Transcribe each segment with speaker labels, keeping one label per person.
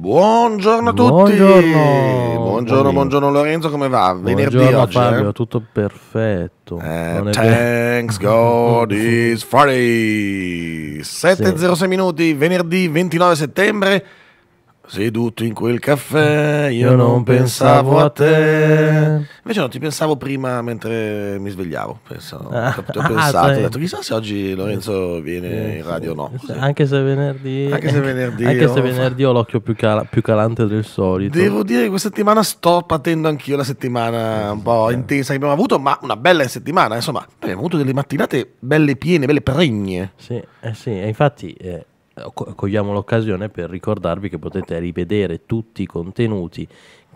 Speaker 1: Buongiorno a tutti. Buongiorno, buongiorno, buongiorno Lorenzo, come va? Venerdì buongiorno, oggi, eh? Fabio, eh?
Speaker 2: tutto perfetto. Eh, thanks be- God is
Speaker 1: Friday. 7.06 sì. minuti, venerdì 29 settembre. Seduto in quel caffè, io non pensavo a
Speaker 2: te.
Speaker 1: Invece no, ti pensavo prima mentre mi svegliavo. Penso, ah, ho ah, pensato, ah, ho detto chissà se oggi Lorenzo viene in radio o no. Così.
Speaker 2: Anche se venerdì. Anche se venerdì. Anche se oh, venerdì ho l'occhio più, cala, più, calante del solito. Devo dire
Speaker 1: che questa settimana sto patendo anch'io la settimana un po' eh,
Speaker 2: intensa che abbiamo avuto, ma una bella settimana. Insomma,
Speaker 1: abbiamo avuto delle mattinate belle piene, belle
Speaker 2: pregne. Sì, eh sì, infatti. Eh, eh, cogliamo l'occasione per ricordarvi che potete rivedere tutti i contenuti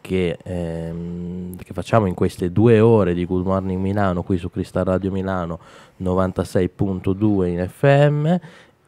Speaker 2: che, ehm, che, facciamo in queste due ore di Good Morning Milano qui su Cristal Radio Milano 96.2 in FM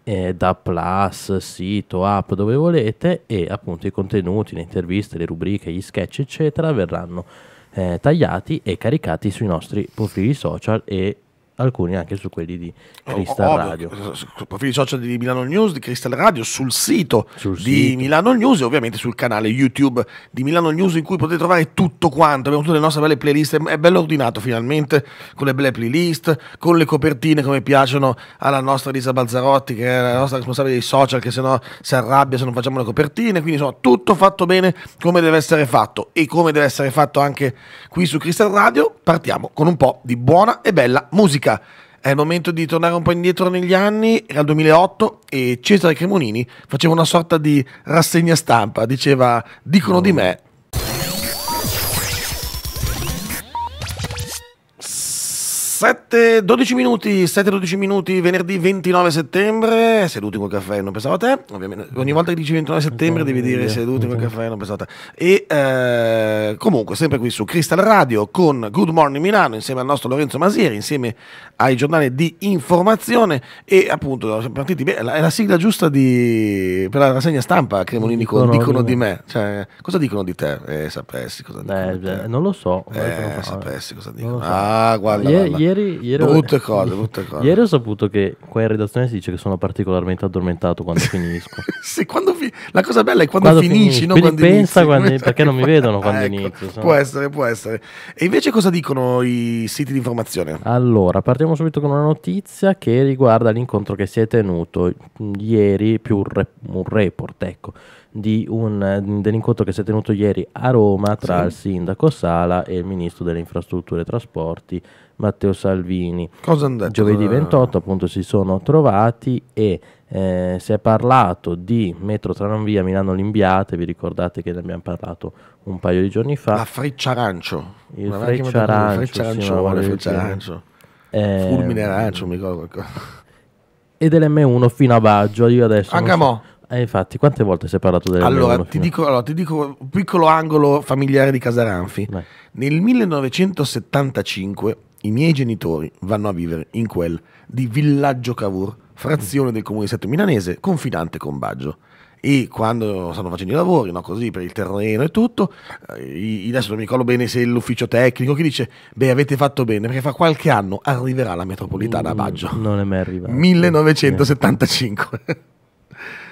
Speaker 2: eh, da Plus, sito, app dove volete e appunto i contenuti, le interviste, le rubriche, gli sketch eccetera verranno eh, tagliati e caricati sui nostri profili social e alcuni anche su quelli di oh, Crystal oh, Radio. Eh, sul profilo
Speaker 1: social di Milano News, di Crystal Radio, sul sito sul di sito. Milano News e ovviamente sul canale YouTube di Milano News in cui potete trovare tutto quanto. Abbiamo tutte le nostre belle playlist, è bello ordinato finalmente, con le belle playlist, con le copertine come piacciono alla nostra Lisa Balzarotti che è la nostra responsabile dei social che se no si arrabbia se non facciamo le copertine, quindi insomma tutto fatto bene come deve essere fatto e come deve essere fatto anche qui su Crystal Radio. Partiamo con un po' di buona e bella musica politica. È il momento di tornare un po' indietro negli anni, era il 2008 e Cesare Cremonini faceva una sorta di rassegna stampa, diceva dicono di me, 7-12 minuti, 7-12 minuti, venerdì 29 settembre, seduti col caffè, non pensavo a te, ovviamente ogni volta che dici 29 settembre devi dire seduti col caffè, non pensavo a te. E eh, comunque sempre qui su Crystal Radio con Good Morning Milano insieme al nostro Lorenzo Masieri, insieme ai giornali di informazione e appunto partiti bene, è la sigla giusta di, per la rassegna stampa, Cremolini dicono, dicono di me, cioè, cosa dicono di te? Eh, sapessi cosa dicono. Beh, di non lo so. Eh, sapessi cosa dicono. So. Ah, guarda. guarda ieri, ieri, brutte cose, brutte cose. Ieri
Speaker 2: ho saputo che qua in redazione si dice che sono particolarmente addormentato quando finisco. sì, quando
Speaker 1: fi- la cosa bella è quando, quando finisci, finisci. non quando pensa inizi, quando, perché non mi vedono quando ecco, inizio. Può essere, può essere. E invece cosa dicono i siti di informazione?
Speaker 2: Allora, partiamo subito con una notizia che riguarda l'incontro che si è tenuto ieri, più un, rep- un report, ecco un, dell'incontro che si è tenuto ieri a Roma tra sì. il sindaco Sala e il ministro delle infrastrutture e trasporti Matteo Salvini. Cosa detto? Giovedì 28 eh. appunto si sono trovati e eh, si è parlato di metro tranvia Milano Limbiate, vi ricordate che ne abbiamo parlato un paio di giorni fa. La freccia arancio. Il freccia arancio. Freccia freccia arancio.
Speaker 1: Eh, Fulmine arancio, mi
Speaker 2: ricordo qualcosa. E dell'M1 fino a Baggio, io adesso... Anche a mo'. Eh, infatti, quante volte si è parlato della allora, ti
Speaker 1: allora, ti dico un piccolo angolo familiare di Casaranfi. Nel 1975 i miei genitori vanno a vivere in quel di Villaggio Cavour, frazione del comune di Sette Milanese, confinante con Baggio. E quando stanno facendo i lavori, no, così per il terreno e tutto, eh, adesso non mi ricordo bene se è l'ufficio tecnico che dice, beh avete fatto bene, perché fra qualche anno arriverà la metropolitana a mm, Baggio. Non è mai arrivata.
Speaker 2: 1975.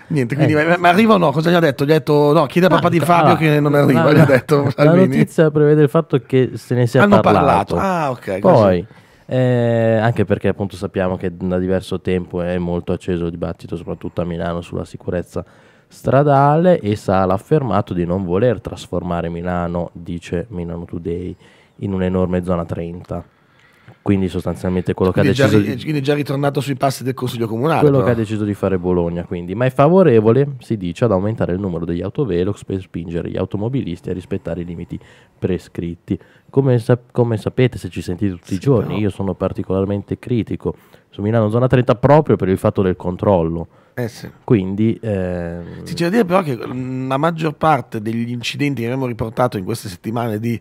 Speaker 2: Niente, quindi, eh.
Speaker 1: ma, ma arriva o no? Cosa gli ha detto? Gli ha detto no, chiede a papà di Fabio ah, che non arriva. La, gli ha detto, la Salvini. notizia
Speaker 2: prevede il fatto che se ne sia Hanno parlato. parlato. Ah, ok. Poi, eh, anche perché appunto sappiamo che da diverso tempo è molto acceso il dibattito, soprattutto a Milano, sulla sicurezza stradale e Sala ha affermato di non voler trasformare Milano, dice Milano Today, in un'enorme zona 30. Quindi sostanzialmente quello quindi che ha deciso... Già,
Speaker 1: di... Quindi è già ritornato sui passi del
Speaker 2: Consiglio Comunale. Quello però. che ha deciso di fare Bologna, quindi. Ma è favorevole, si dice, ad aumentare il numero degli autovelox per spingere gli automobilisti a rispettare i limiti prescritti. Come, sap- come sapete, se ci sentite tutti sì, i giorni, però. io sono particolarmente critico su Milano Zona 30 proprio per il fatto del controllo eh sì. Quindi... Ehm...
Speaker 1: Sì, c'è da dire però che la maggior parte degli incidenti che abbiamo riportato in queste settimane di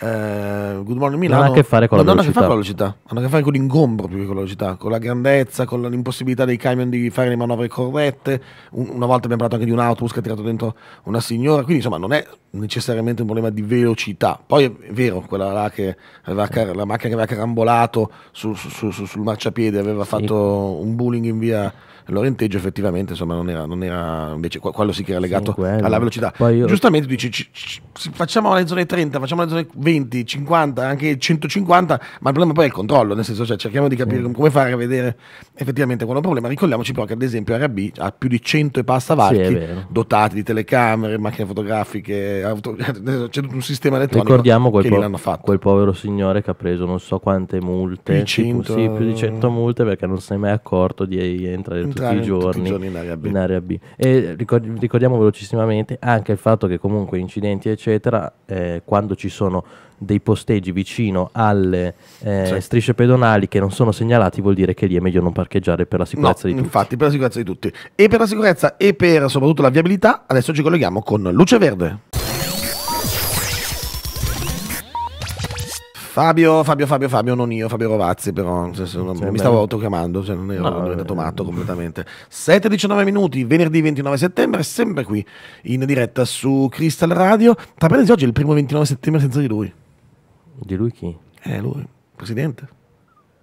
Speaker 1: eh, Good Morning Milano... Non ha a che fare con la velocità. Non ha a che fare con la velocità, hanno a che fare con l'ingombro più che con la velocità, con la grandezza, con l'impossibilità dei camion di fare le manovre corrette. una volta abbiamo parlato anche di un autobus che ha tirato dentro una signora, quindi insomma non è necessariamente un problema di velocità. Poi è vero, quella là che aveva car- la macchina che aveva carambolato su, su, su, sul marciapiede aveva sì. fatto un bullying in via... Lorenteggio effettivamente insomma, non, era, non era invece quello sì che era legato sì, alla velocità. Io... Giustamente dici ci, ci, facciamo le zone 30, facciamo le zone 20, 50, anche 150, ma il problema poi è il controllo, nel senso cioè, cerchiamo di capire sì. come fare a vedere effettivamente qual è un problema. Ricordiamoci però che ad esempio RB ha più di 100 e passa varchi sì, dotati di telecamere, macchine fotografiche, auto... c'è tutto un sistema elettronico Ricordiamo quel che po-
Speaker 2: fatto. Quel povero signore che ha preso non so quante multe, più di 100, sì, più di 100 multe perché non si è mai accorto di entrare entrare tutti i giorni, tutti i giorni in area B. In area B. E ricordiamo velocissimamente anche il fatto che comunque incidenti eccetera, eh, quando ci sono dei posteggi vicino alle eh, sì. strisce pedonali che non sono segnalati vuol dire che lì è meglio non parcheggiare per la sicurezza no, di tutti. Infatti, per la sicurezza di tutti. E per la sicurezza e per soprattutto la viabilità, adesso ci colleghiamo con
Speaker 1: Luce Verde. Fabio, Fabio, Fabio, Fabio, non io, Fabio Rovazzi, però cioè, non, mi stavo autocamando, cioè, non ero no, diventato eh, matto eh. completamente. 7-19 minuti, venerdì 29 settembre, sempre qui in diretta su Crystal Radio. Tra parentesi, oggi è il primo 29 settembre senza di lui.
Speaker 2: Di lui chi? Eh, lui, presidente.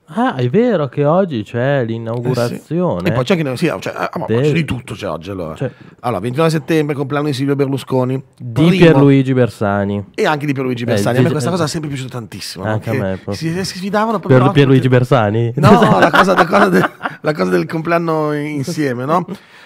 Speaker 2: Ah, è vero che oggi c'è l'inaugurazione.
Speaker 1: Eh sì. E poi c'è anche sì, cioè, ah, del... c'è di tutto c'è oggi. Allora. Cioè... allora, 29 settembre, compleanno di Silvio
Speaker 2: Berlusconi. Di primo... Pierluigi Bersani. E anche di Pierluigi eh, Bersani. Eh, a me questa eh, cosa è sempre
Speaker 1: piaciuta tantissimo. Anche a me. Si, si sfidavano proprio. Per Pierluigi Bersani? No, la, cosa, la, cosa del, la, cosa, del compleanno insieme, no?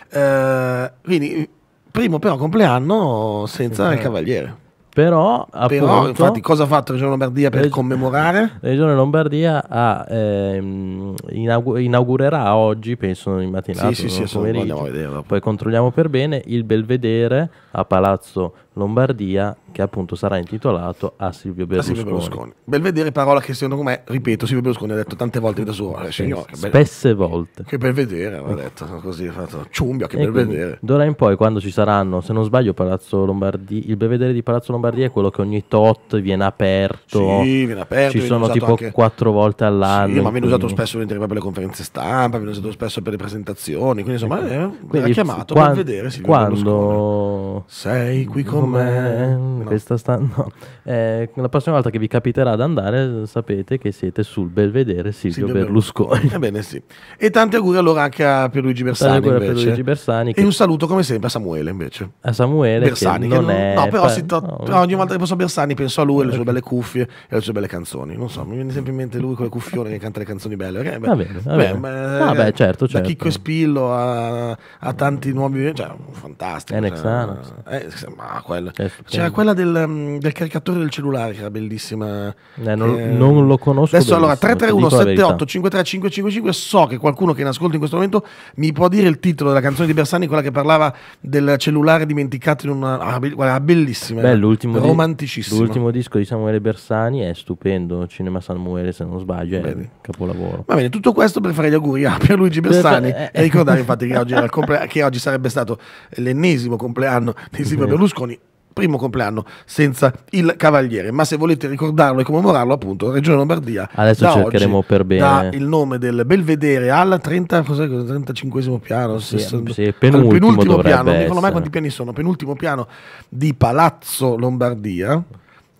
Speaker 1: Eh, quindi, primo però compleanno senza il cavaliere.
Speaker 2: Però, appunto, Però, infatti,
Speaker 1: cosa ha fatto Regione Lombardia per Reg-
Speaker 2: commemorare? Regione Lombardia ha, ehm, inaugu- inaugurerà oggi, penso in mattinata, sì, sì, sì, idea, poi controlliamo per bene, il Belvedere a Palazzo Lombardia che appunto sarà intitolato a Silvio Berlusconi. A Silvio Berlusconi.
Speaker 1: Belvedere, parola che secondo me, ripeto, Silvio Berlusconi ha detto tante volte da solo, eh, signore, spesse volte. Che Belvedere aveva
Speaker 2: detto, così fatto, ciumbia che e ecco, Belvedere. D'ora in poi quando ci saranno, se non sbaglio, Palazzo Lombardi, il Belvedere di Palazzo Lombardia è quello che ogni tot viene aperto. Sì, viene aperto. Ci sono tipo anche... quattro volte all'anno. Sì, ma viene usato
Speaker 1: spesso per le conferenze stampa, viene usato spesso per
Speaker 2: le presentazioni, quindi insomma, ecco. eh, quindi, chiamato quando, Belvedere Silvio quando... Berlusconi. Sei qui con come... Questa sta... No. Eh, la prossima volta che vi capiterà ad andare sapete che siete sul Belvedere Silvio, Silvio Berlusconi. Ebbene eh sì. E tanti auguri allora
Speaker 1: anche a Pierluigi Bersani. Pierluigi Bersani
Speaker 2: che... E un saluto come sempre a Samuele invece. A Samuele. Bersani. Che non che non... È... No, però pa... to... no,
Speaker 1: ogni volta che penso a Bersani penso a lui, alle sue belle cuffie e alle sue belle canzoni. Non so, mi viene sempre in mente lui con le cuffione che canta le canzoni belle. Perché, beh, va bene, va bene. Beh, ah, beh, certo, certo. Da certo. Chicco e Spillo a, a tanti nuovi... Cioè, fantastico. È cioè, Nexana. Eh,
Speaker 2: ma quella. C'era
Speaker 1: quella del, mm, del, caricatore del cellulare che era bellissima. Eh, non, non, lo conosco. Adesso allora 331 78 53555 so che qualcuno che in ascolto in questo momento mi può dire il titolo della canzone di Bersani, quella che parlava del cellulare dimenticato in una... Ah, guarda, bellissima. Beh, l'ultimo, romanticissima. Di, l'ultimo
Speaker 2: disco di Samuele Bersani è stupendo, Cinema Samuele se non sbaglio, è Bene. capolavoro.
Speaker 1: Va bene, tutto questo per fare gli auguri a Pierluigi Bersani eh, eh. e ricordare infatti che oggi, comple- che oggi sarebbe stato l'ennesimo compleanno di Silvio Berlusconi primo compleanno senza il Cavaliere. Ma se volete ricordarlo e commemorarlo, appunto, Regione Lombardia. Adesso cercheremo oggi, per bene. Da il nome del Belvedere al 30, 35 piano, sì, 60, sì, penultimo, penultimo piano. Non dicono mai quanti piani sono. Penultimo piano di Palazzo Lombardia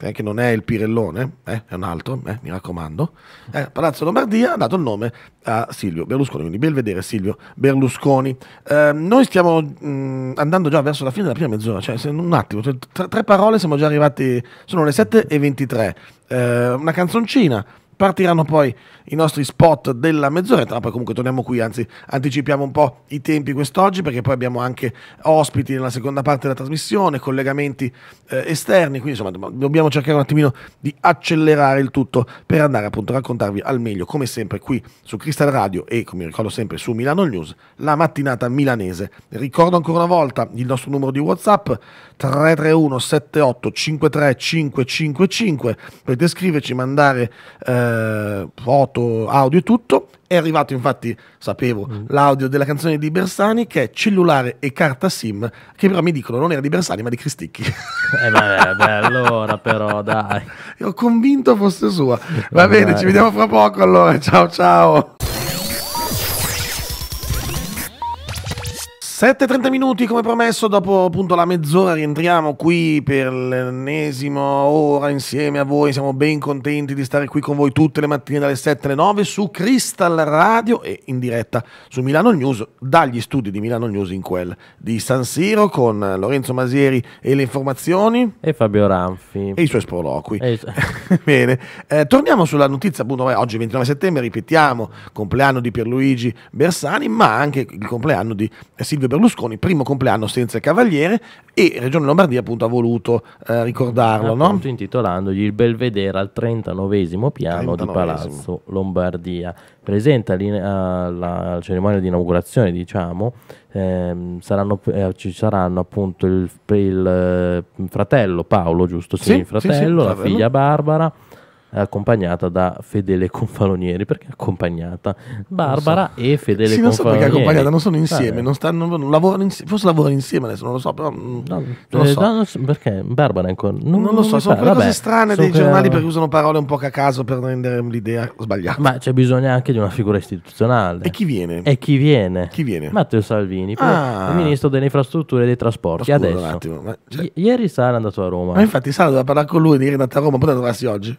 Speaker 1: eh, che non è il Pirellone, eh, è un altro, eh, mi raccomando, eh, Palazzo Lombardia ha dato il nome a Silvio Berlusconi, quindi Belvedere Silvio Berlusconi. Ehm, noi stiamo mh, mm, andando già verso la fine della prima mezz'ora, cioè un attimo, cioè, tre, tre parole siamo già arrivati, sono le 7.23, eh, una canzoncina partiranno poi i nostri spot della mezz'oretta, ma poi comunque torniamo qui, anzi anticipiamo un po' i tempi quest'oggi perché poi abbiamo anche ospiti nella seconda parte della trasmissione, collegamenti eh, esterni, quindi insomma dobbiamo cercare un attimino di accelerare il tutto per andare appunto a raccontarvi al meglio, come sempre qui su Crystal Radio e come ricordo sempre su Milano News, la mattinata milanese. Ricordo ancora una volta il nostro numero di WhatsApp 331 78 53 555, potete scriverci, mandare... Eh, eh, foto, audio e tutto. È arrivato infatti, sapevo, mm. l'audio della canzone di Bersani che è cellulare e carta SIM, che però mi dicono non era di Bersani ma di
Speaker 2: Cristicchi. Eh vabbè, beh, allora però dai.
Speaker 1: Ero convinto fosse sua. Va bene, ci vediamo fra poco allora. Ciao ciao. 7.30 minuti come promesso, dopo appunto la mezz'ora rientriamo qui per l'ennesima ora insieme a voi, siamo ben contenti di stare qui con voi tutte le mattine dalle 7 alle 9 su Crystal Radio e in diretta su Milano News dagli studi di Milano News in quel di San Siro con Lorenzo Masieri e le informazioni e Fabio Ranfi e i suoi sproloqui. E... Bene, eh, torniamo sulla notizia appunto oggi 29 settembre, ripetiamo, compleanno di Pierluigi Bersani ma anche il compleanno di Silvio Berlusconi, primo compleanno senza Cavaliere e Regione Lombardia
Speaker 2: appunto ha voluto eh, ricordarlo. Appunto, no? Intitolandogli il Belvedere al 39 piano 39esimo. di Palazzo Lombardia. Presente eh, alla cerimonia di inaugurazione diciamo, ehm, saranno, eh, ci saranno appunto il, il, il eh, fratello Paolo, giusto? Sì, sì, fratello, sì, sì, la figlia Barbara accompagnata da Fedele Confalonieri. Perché accompagnata? Barbara so. e Fedele sì, Confalonieri. non so perché accompagnata, non sono insieme, eh. non
Speaker 1: stanno, non lavorano insieme, forse lavorano insieme adesso, non lo so, però... Mm, no, non eh, lo
Speaker 2: so. No, perché Barbara è ancora... Non, non lo so, sono cose strane dei giornali perché
Speaker 1: usano parole un po' a caso per
Speaker 2: rendere l'idea sbagliata. Ma c'è bisogno anche di una figura istituzionale. E chi viene? E chi viene? Chi viene? Matteo Salvini, ah. il ministro delle infrastrutture e dei trasporti. Scusa, adesso, attimo, cioè... ieri Sara è andato a Roma. Ma infatti Sara doveva parlare con lui di Renata a Roma, poi la trovarsi oggi.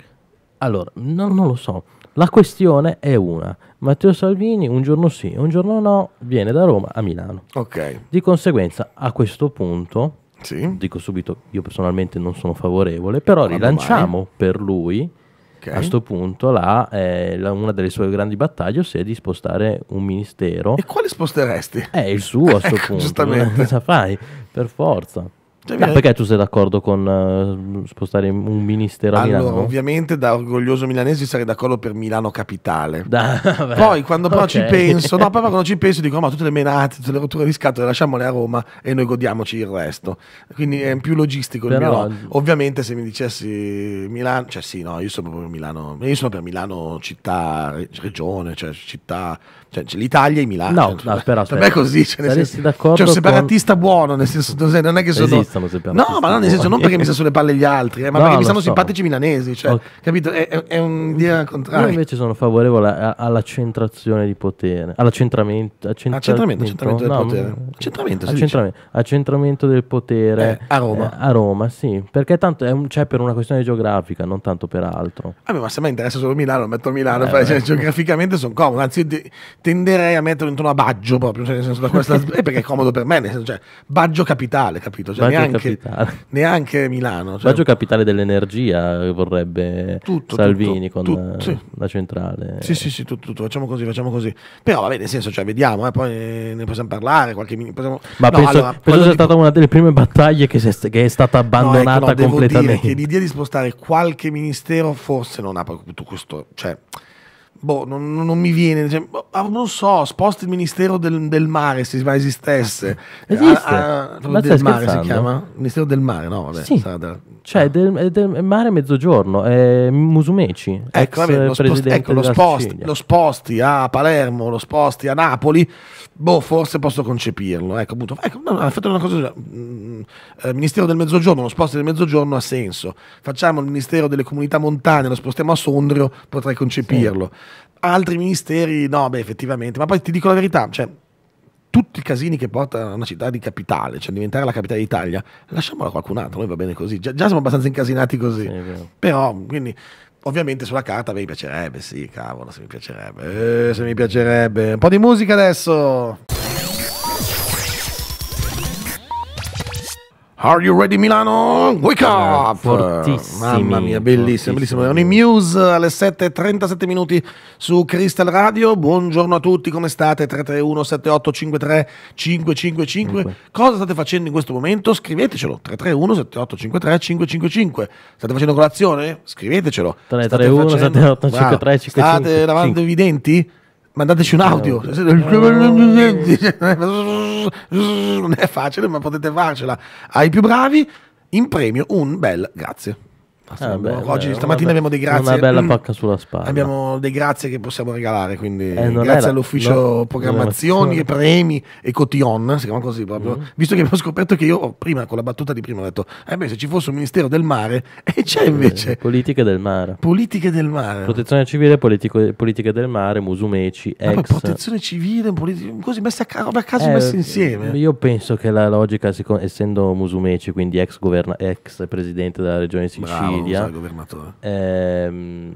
Speaker 2: Allora, no, non lo so. La questione è una. Matteo Salvini un giorno sì, un giorno no, viene da Roma a Milano. Ok. Di conseguenza, a questo punto, sì. dico subito, io personalmente non sono favorevole, però Quando rilanciamo mai? per lui, okay. a questo punto, la, eh, la, una delle sue grandi battaglie, ossia di spostare un ministero. E quale sposteresti? È il suo a questo eh, punto. Giustamente. Cosa fai? Per forza. Cioè, no, perché tu sei d'accordo con uh, spostare un ministero a allora, Milano?
Speaker 1: Ovviamente da orgoglioso milanese sarei d'accordo per Milano capitale. Da, poi quando però okay. ci penso, no,
Speaker 2: però quando ci penso
Speaker 1: dico ma tutte le menate, tutte le rotture di scatole lasciamole a Roma e noi godiamoci il resto. Quindi è più logistico però, no. Ovviamente se mi dicessi Milano, cioè sì, no, io sono proprio Milano, io sono per Milano città, regione, cioè città cioè, l'Italia e Milano. No, cioè, no, spera, Per me è così. Cioè, senso, d'accordo cioè, un separatista con... buono, nel senso, non è che sono... Esistono separatisti. No, ma no, nel senso, non perché mi sta sulle palle gli altri, eh, ma no, perché mi stanno so. simpatici milanesi, cioè, okay. capito? È, è, è un'idea contraria. Io
Speaker 2: invece sono favorevole alla centrazione di potere, all'accentramento... Accentramento, mm, accentramento, no, del potere. Accentramento, accentramento, accentramento del potere. Eh, a Roma. Eh, a Roma, sì, perché tanto c'è cioè, per una questione geografica, non tanto per altro.
Speaker 1: Ah, ma se mi interessa solo Milano, metto Milano, eh, cioè, geograficamente sono comodo, anzi tenderei a metterlo intorno a Baggio proprio, cioè nel senso da questa, eh, perché è comodo per me, nel senso, cioè, Baggio capitale, capito? Cioè, neanche, capitale. neanche Milano. Cioè. Baggio
Speaker 2: capitale dell'energia vorrebbe tutto, Salvini tutto, con tutto, la, sì. la, centrale. Sì,
Speaker 1: sì, sì, tutto, tutto, facciamo così, facciamo così. Però vabbè, nel senso, cioè, vediamo, eh, poi eh, ne possiamo parlare, qualche minuto. Possiamo... Ma no, penso, allora, penso sia dico...
Speaker 2: stata una delle prime battaglie che, è, che è stata abbandonata no, ecco, no, completamente. Devo dire che
Speaker 1: l'idea di spostare qualche ministero forse non ha proprio tutto questo... Cioè, boh, non, non, mi viene, cioè, boh, ah, non so, sposti il ministero del, del mare se mai esistesse. Ah, esiste. Ah, a, a, del mare si chiama? Ministero del mare, no? Vabbè, sì. da,
Speaker 2: cioè, del, del, mare mezzogiorno, è Musumeci. Ecco, vabbè, lo, spost- ecco, lo, sposti,
Speaker 1: lo, sposti, a Palermo, lo sposti a Napoli, boh, forse posso concepirlo. Ecco, appunto, ecco, no, no, fatto una cosa, mm, eh, Ministero del Mezzogiorno, lo sposti del Mezzogiorno ha senso. Facciamo il Ministero delle Comunità Montane, lo spostiamo a Sondrio, potrei concepirlo. Sì altri ministeri, no, beh, effettivamente, ma poi ti dico la verità, cioè, tutti i casini che portano a una città di capitale, cioè diventare la capitale d'Italia, lasciamola a qualcun altro, noi va bene così, già, già siamo abbastanza incasinati così, sì, però, quindi, ovviamente sulla carta beh, mi piacerebbe, sì, cavolo, se mi piacerebbe, eh, se mi piacerebbe, un po' di musica adesso! Are You Ready Milano? Wake Up! Mamma mia, bellissimo, bellissimo. Ogni news alle 7.37 minuti su Crystal Radio. Buongiorno a tutti, come state? 331 7853 555. Cosa state facendo in questo momento? Scrivetecelo. 331 7853 555. State facendo colazione? Scrivetecelo. 331 7853 555. State lavando i denti? mandateci un audio. Eh, eh, eh. Non è facile, ma potete farcela. Ai più bravi, in premio un bel grazie. Ah, eh, beh, oggi beh, stamattina abbiamo dei grazie. Una bella mm. pacca sulla spalla. Abbiamo dei grazie che possiamo regalare, quindi eh, grazie all'ufficio no, programmazioni, e premi e cotillon, si chiama così proprio. Mm. Visto che abbiamo scoperto che io prima con la battuta di prima ho detto
Speaker 2: "Eh beh, se ci fosse un ministero del mare" e c'è eh, invece eh, Politiche del mare.
Speaker 1: Politiche del mare.
Speaker 2: Protezione civile, politico, politiche del mare, Musumeci, ex. No, protezione
Speaker 1: civile, politica, così messe a, a caso eh, messe insieme.
Speaker 2: Io penso che la logica essendo Musumeci, quindi ex, governa, ex presidente della regione Sicilia Sicilia ehm,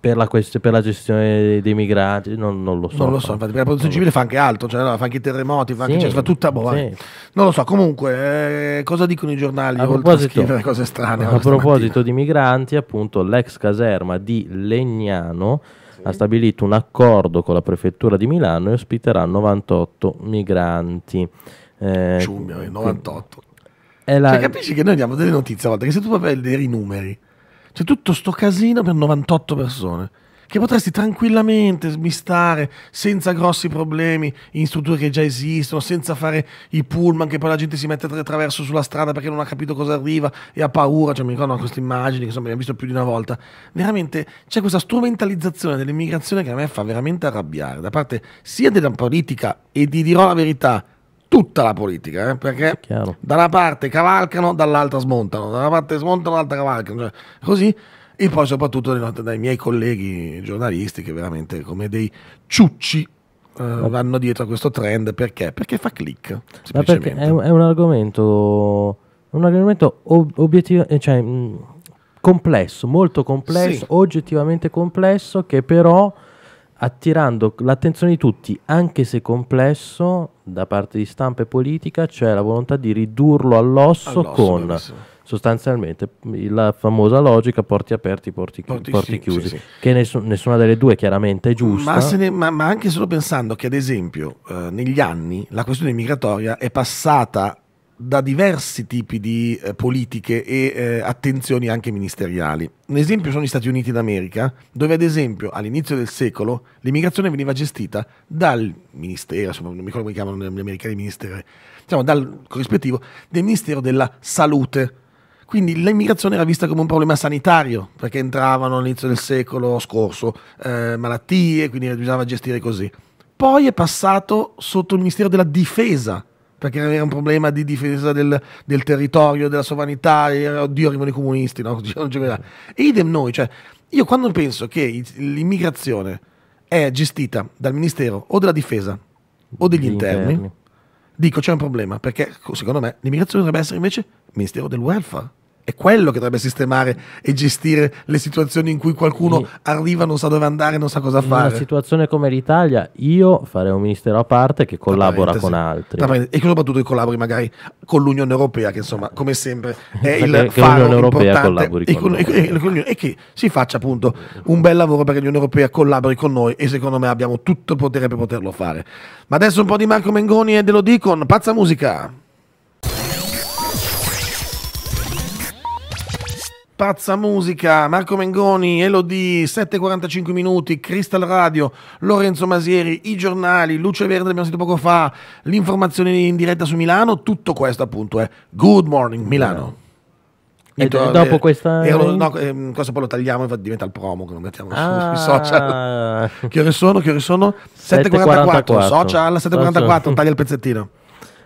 Speaker 2: per, la quest- per, la gestione dei migranti, non, non lo so. Non lo so, infatti, la protezione civile
Speaker 1: fa anche altro, cioè, no, fa anche i
Speaker 2: terremoti, fa, sì, anche, cioè, fa tutta boh, sì.
Speaker 1: Non lo so, comunque eh, cosa dicono i giornali a proposito, a cose strane? A proposito
Speaker 2: di migranti, appunto l'ex caserma di Legnano ha stabilito un accordo con la prefettura di Milano e ospiterà 98 migranti. Eh, Ciumio, 98
Speaker 1: la... cioè, capisci che noi diamo delle notizie a volte che se tu vai a vedere i numeri, c'è cioè tutto sto casino per 98 persone che potresti tranquillamente smistare senza grossi problemi in strutture che già esistono, senza fare i pullman che poi la gente si mette attraverso sulla strada perché non ha capito cosa arriva e ha paura, cioè mi ricordo queste immagini che abbiamo visto più di una volta. Veramente c'è questa strumentalizzazione dell'immigrazione che a me fa veramente arrabbiare da parte sia della politica e di dirò la verità tutta la politica, eh? perché da una parte cavalcano, dall'altra smontano, da una parte smontano, dall'altra cavalcano, cioè, così, e poi soprattutto dai miei colleghi giornalisti che veramente come dei ciucci eh, vanno dietro a questo trend, perché? Perché fa click,
Speaker 2: perché è, un, è un, argomento, un argomento ob- obiettivo, eh, cioè, mh, complesso, molto complesso, sì. oggettivamente complesso, che però attirando l'attenzione di tutti, anche se complesso da parte di stampa e politica, c'è cioè la volontà di ridurlo all'osso, all'osso con bellissimo. sostanzialmente la famosa logica porti aperti, porti, porti, porti sì, chiusi, sì, sì. che nessun, nessuna delle due chiaramente è giusta. Ma, ne,
Speaker 1: ma, ma anche solo pensando che ad esempio eh, negli anni la questione migratoria è passata da diversi tipi di eh, politiche e eh, attenzioni anche ministeriali. Un esempio sono gli Stati Uniti d'America, dove ad esempio all'inizio del secolo l'immigrazione veniva gestita dal ministero, insomma, non mi ricordo come chiamano gli americani ministeri, diciamo dal corrispettivo del Ministero della Salute. Quindi l'immigrazione era vista come un problema sanitario, perché entravano all'inizio del secolo scorso eh, malattie, quindi bisognava gestire così. Poi è passato sotto il Ministero della Difesa, perché era un problema di difesa del, del territorio, della sovranità, era, oddio arrivano i comunisti, no? Cioè, e idem noi, cioè, io quando penso che l'immigrazione è gestita dal Ministero o della Difesa o degli interni, interni, dico c'è un problema, perché secondo me l'immigrazione dovrebbe essere invece il Ministero del Welfare è quello che dovrebbe sistemare e gestire le situazioni in cui qualcuno sì. arriva, non sa dove andare, non sa cosa fare. In una
Speaker 2: situazione come l'Italia, io farei un ministero a parte che collabora con altri.
Speaker 1: E soprattutto che collabori magari con l'Unione Europea, che insomma, come sempre, è il che, che faro Europea collabori e con, con, e, e, che si faccia appunto un bel lavoro perché l'Unione Europea collabori con noi e secondo me abbiamo tutto il potere per poterlo fare. Ma adesso un po' di Marco Mengoni e dello Dicon, pazza musica! Pazza Musica, Marco Mengoni, Elodie, 7.45 minuti, Crystal Radio, Lorenzo Masieri, i giornali, Luce Verde abbiamo sentito poco fa, l'informazione in diretta su Milano, tutto questo appunto è Good Morning Milano.
Speaker 2: Eh, e Intorno, dopo eh, questa... Eh, no,
Speaker 1: eh, cosa poi lo tagliamo e diventa il promo che lo mettiamo ah. sui
Speaker 2: social. Che ore sono? Che ore sono? 7.44, social, 7.44, taglia il pezzettino.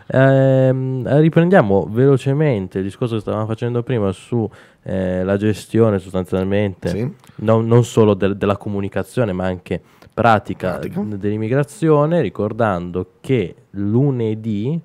Speaker 2: Ehm, riprendiamo velocemente il discorso che stavamo facendo prima sulla eh, gestione sostanzialmente, sì. no, non solo del, della comunicazione ma anche pratica, pratica. dell'immigrazione, ricordando che lunedì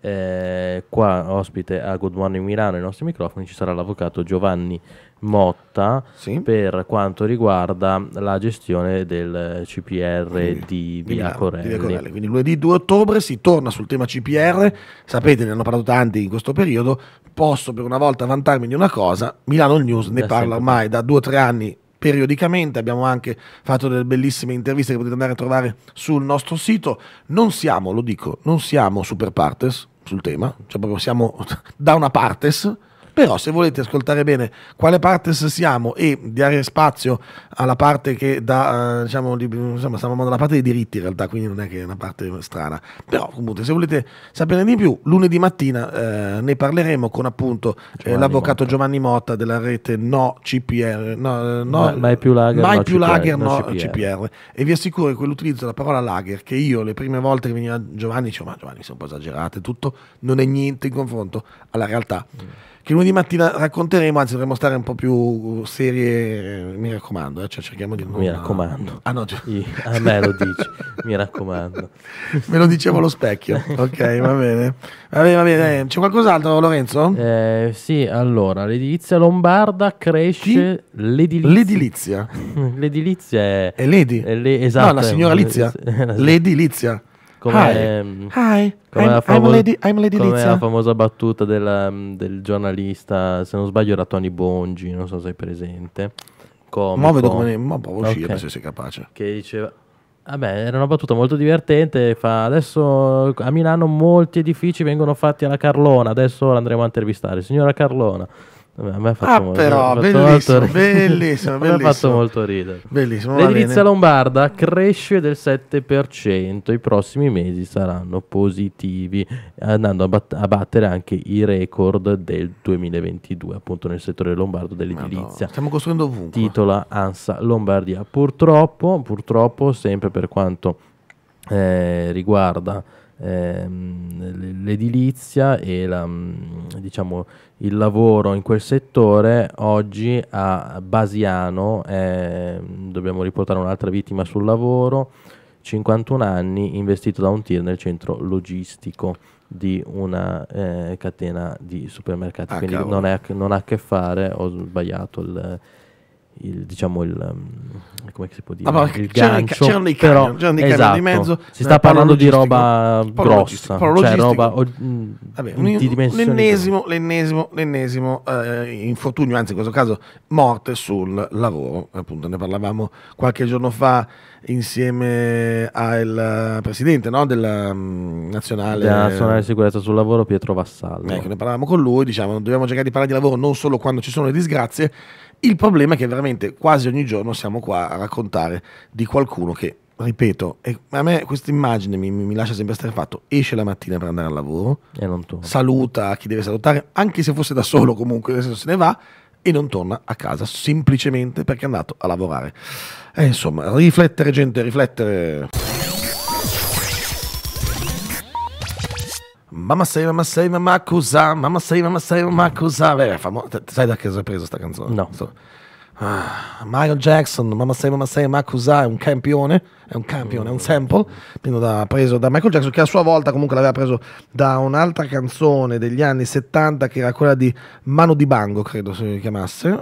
Speaker 2: eh, qua ospite a Good Morning Milano ai nostri microfoni ci sarà l'avvocato Giovanni Motta sì. per quanto riguarda la gestione del CPR di, di, Milano, Corelli. di Via Corelli. Quindi lunedì
Speaker 1: 2 ottobre si torna sul tema CPR, sapete ne hanno parlato tanti in questo periodo, posso per una volta vantarmi di una cosa, Milano News ne da eh, parla sempre. ormai da 2-3 anni periodicamente, abbiamo anche fatto delle bellissime interviste che potete andare a trovare sul nostro sito, non siamo, lo dico, non siamo super partes sul tema, cioè proprio siamo da una partes, però se volete ascoltare bene quale parte siamo e dare spazio alla parte che da, eh, diciamo, di, insomma, stiamo dalla parte dei diritti in realtà, quindi non è che è una parte strana, però comunque se volete sapere di più, lunedì mattina eh, ne parleremo con appunto eh, l'avvocato Motta. Giovanni Motta della rete No CPR, no, eh, no, mai più lager, mai no, più CPR, lager, no CPR. CPR. e vi assicuro che quell'utilizzo della parola lager che io le prime volte che veniva Giovanni dicevo ma Giovanni sono un po' esagerate, tutto non è niente in confronto alla realtà. Mm che lunedì mattina racconteremo, anzi dovremmo stare un po' più serie, mi raccomando, eh, cioè
Speaker 2: cerchiamo di... Non... Mi raccomando. Ah, no, I, cioè. a me lo dici, mi raccomando. Me lo dicevo allo specchio, ok, va
Speaker 1: bene. Va bene, va bene, c'è qualcos'altro Lorenzo? Eh,
Speaker 2: sì, allora, l'edilizia lombarda cresce... Chi? L'edilizia. L'edilizia. l'edilizia è... È l'edi. È le... Esatto. No, la signora Lizia. l'edilizia. Come, hi, hi come I'm, la famo- I'm lady, I'm lady come la famosa battuta della, del giornalista, se non sbaglio era Tony Bongi, non so se sei presente. Comico, ma vedo come ma può uscire okay. se sei capace. Che diceva Vabbè, era una battuta molto divertente. Fa adesso a Milano molti edifici vengono fatti alla Carlona. Adesso andremo a intervistare. Signora Carlona, Vabbè, a me ha fatto, ah, molto, però, fatto bellissimo, molto bellissimo, bellissimo. fatto molto ridere. Bellissimo, L'edilizia lombarda cresce del 7%, i prossimi mesi saranno positivi, andando a, bat- a battere anche i record del 2022, appunto nel settore lombardo dell'edilizia. Madonna, stiamo costruendo ovunque. Titola ANSA Lombardia. Purtroppo, purtroppo sempre per quanto eh, riguarda ehm, l'edilizia e la, mm, diciamo, il lavoro in quel settore oggi a Basiano, eh, dobbiamo riportare un'altra vittima sul lavoro, 51 anni, investito da un tir nel centro logistico di una eh, catena di supermercati. Ah, Quindi non, è, non, ha a che fare, ho sbagliato il, il, diciamo il, mm, come si può dire? Ah, il gancio, c'erano dei camion, però, c'erano dei esatto, di mezzo. Si sta eh, parlando di roba grossa, cioè roba Vabbè, un, di dimensioni. L'ennesimo,
Speaker 1: l'ennesimo, l'ennesimo eh, infortunio, anzi in questo caso morte sul lavoro. Appunto ne parlavamo qualche giorno fa insieme al presidente no, della mm, nazionale... della nazionale
Speaker 2: sicurezza sul lavoro Pietro Vassallo. Ecco, ne
Speaker 1: parlavamo con lui, diciamo, dobbiamo cercare di parlare di lavoro non solo quando ci sono le disgrazie. Il problema è che veramente quasi ogni giorno siamo qua raccontare di qualcuno che, ripeto, a me questa immagine mi, mi, lascia sempre stare fatto, esce la mattina per andare al lavoro, saluta chi deve salutare, anche se fosse da solo comunque, nel senso se ne va, e non torna a casa semplicemente perché è andato a lavorare. E eh, insomma, riflettere gente, riflettere. Mamma sei, mamma sei, mamma cosa? Mamma sei, mamma sei, mamma cosa? Beh, famo- sai da che cosa è presa sta canzone? No. So. Ah, Michael Jackson, mamma sei, mamma sei, Makusa è un campione, è un campione, è un sample da, preso da Michael Jackson che a sua volta comunque l'aveva preso da un'altra canzone degli anni 70 che era quella di Mano di Bango, credo si chiamasse,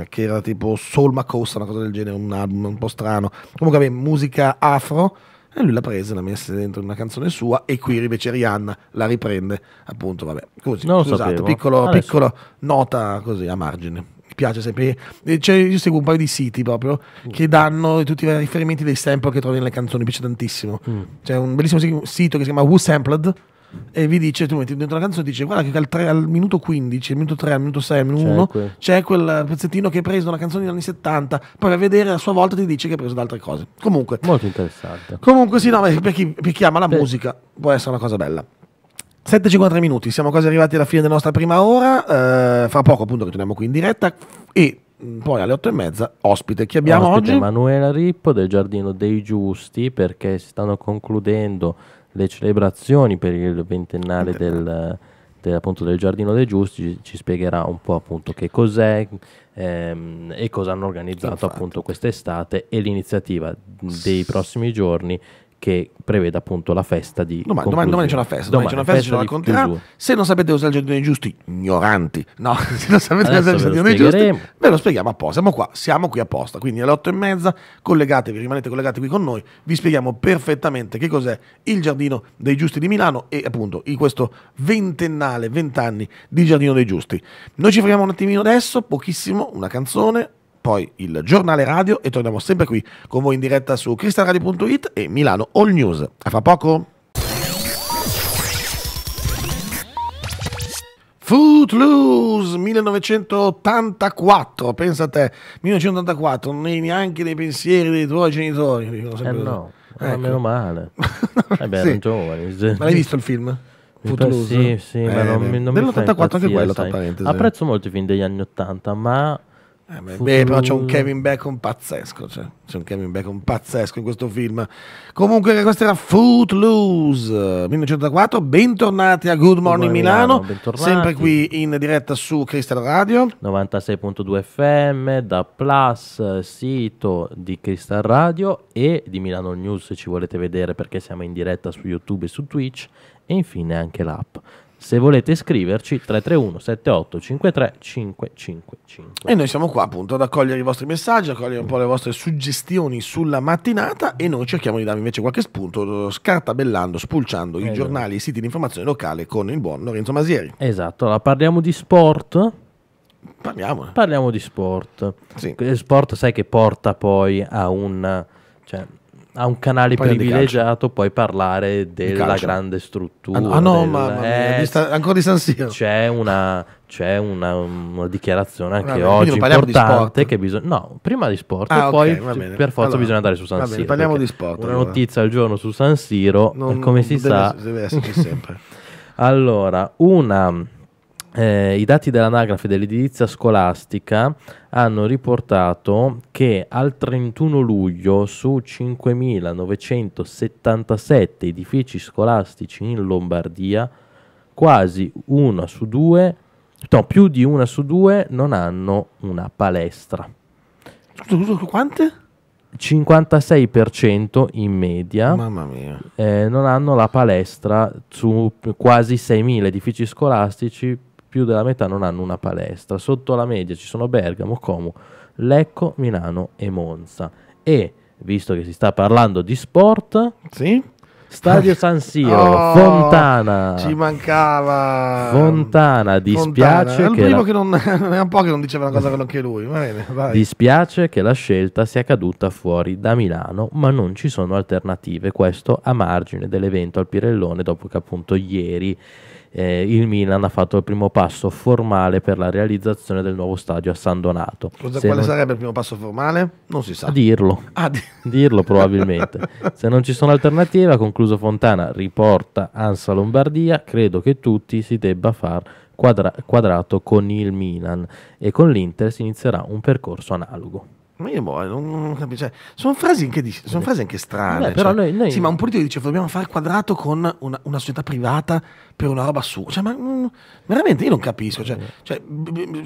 Speaker 1: eh, che era tipo Soul Macosta, una cosa del genere, un album un po' strano. Comunque vabbè, musica afro e lui l'ha presa, l'ha messa dentro una canzone sua e qui invece Rihanna la riprende, appunto, vabbè. Così, scusate, piccolo, piccola nota così a margine mi piace sempre. Eh, cioè, io seguo un paio di siti proprio mm. che danno tutti i riferimenti dei sample che trovi nelle canzoni, mi piace tantissimo. Mm. C'è un bellissimo sito che si chiama Who Sampled e vi dice, tu metti dentro una canzone dice guarda che al, 3, al, minuto 15, al minuto 3, al minuto 6, al minuto c'è 1 quel. c'è quel pezzettino che ha preso una canzone degli anni 70, poi a vedere a sua volta ti dice che ha preso da altre cose. Comunque.
Speaker 2: Molto interessante.
Speaker 1: Comunque sì, no, per chi, per chi ama la Beh. musica può essere una cosa bella. 7.53 minuti, siamo quasi arrivati alla fine della nostra prima ora, eh, fra poco appunto ritorniamo qui in
Speaker 2: diretta e mm, poi alle 8.30 ospite chi abbiamo ospite oggi? Emanuela Rippo del Giardino dei Giusti perché si stanno concludendo le celebrazioni per il ventennale del, del, appunto, del Giardino dei Giusti, ci spiegherà un po' appunto che cos'è ehm, e cosa hanno organizzato Infatti. Esatto. appunto quest'estate e l'iniziativa dei prossimi giorni che prevede appunto la festa di domani, domani, domani c'è una festa, domani, domani c'è una festa, festa ce la racconterà. Se non sapete cos'è il giardino dei giusti, ignoranti. No, se non sapete cos'è il giardino dei giusti,
Speaker 1: ve lo spieghiamo apposta. Siamo qua, siamo qui apposta. Quindi alle 8 e mezza collegatevi, rimanete collegati qui con noi, vi spieghiamo perfettamente che cos'è il Giardino dei Giusti di Milano e appunto in questo ventennale, vent'anni di Giardino dei Giusti. Noi ci fermiamo un attimino adesso, pochissimo, una canzone, poi il giornale radio e torniamo sempre qui con voi in diretta su cristanradio.it e Milano All News. A fra poco! Footloose 1984, pensa a te, 1984, né neanche nei pensieri dei tuoi genitori. Eh no, ecco. Ah, meno
Speaker 2: male. Vabbè, eh sì. erano giovani. Ma hai visto il film? Eh, Footloose? Sì, sì, eh, ma non, eh, non mi fa anche quello, tra parentesi. Apprezzo molto i film degli anni 80, ma eh beh, beh, però c'è un Kevin Bacon pazzesco,
Speaker 1: cioè, c'è un Kevin Bacon pazzesco in questo film. Comunque questo era Footloose
Speaker 2: 1984,
Speaker 1: bentornati a Good
Speaker 2: Morning Buon Milano, Milano sempre qui in diretta su Crystal Radio 96.2 FM, da Plus, sito di Crystal Radio e di Milano News se ci volete vedere perché siamo in diretta su YouTube e su Twitch e infine anche l'app se volete iscriverci 331 78 53 555. E noi siamo qua appunto ad accogliere i vostri messaggi, a accogliere un po' le vostre
Speaker 1: suggestioni sulla mattinata e noi cerchiamo di darvi invece qualche spunto scartabellando, spulciando eh, i esatto. giornali e i siti di informazione locale con il buon Lorenzo Masieri.
Speaker 2: Esatto, allora parliamo di sport. parliamo Parliamo di sport. Sì. sport sai che porta poi a un... Cioè, ha un canale poi privilegiato puoi parlare della grande struttura. Ah no, del, ma eh, di sta, ancora di San Siro. C'è una, c'è una, una dichiarazione anche bene, oggi importante che bisogna... No, prima di sport ah, poi okay, per forza allora, bisogna andare su San bene, Siro. Parliamo di sport. Una allora. notizia al giorno su San Siro, non, come si deve, sa... Deve esserci sempre. allora, una eh, I dati dell'anagrafe dell'edilizia scolastica hanno riportato che al 31 luglio su 5.977 edifici scolastici in Lombardia quasi una su due, no, più di una su due non hanno una palestra. Quante? 56% in media Mamma mia. Eh, non hanno la palestra su quasi 6.000 edifici scolastici più della metà non hanno una palestra. Sotto la media ci sono Bergamo, Como, Lecco, Milano e Monza. E visto che si sta parlando di sport, sì? Stadio San Siro, oh, Fontana. Ci
Speaker 1: mancava.
Speaker 2: Fontana, dispiace. Fontana. È il primo la... che
Speaker 1: non, è un po' che non diceva una cosa che anche lui. Va bene, vai.
Speaker 2: Dispiace che la scelta sia caduta fuori da Milano, ma non ci sono alternative. Questo a margine dell'evento al Pirellone, dopo che appunto ieri eh, il Milan ha fatto il primo passo formale per la realizzazione del nuovo stadio a San Donato. Cosa, quale non...
Speaker 1: sarebbe il primo passo formale? Non si sa. A
Speaker 2: dirlo, ah, di... dirlo probabilmente. Se non ci sono alternative, ha concluso Fontana, riporta Ansa Lombardia, credo che tutti si debba far quadra- quadrato con il Milan e con l'Inter si inizierà un percorso analogo. Ma io boh, non, non capisco. Cioè, sono frasi anche, sono frasi anche strane. Beh, cioè. noi, noi... Sì, ma un politico dice dobbiamo fare quadrato con
Speaker 1: una, una società privata per una roba su. Cioè, ma mh, mm, veramente io non capisco. Cioè, cioè,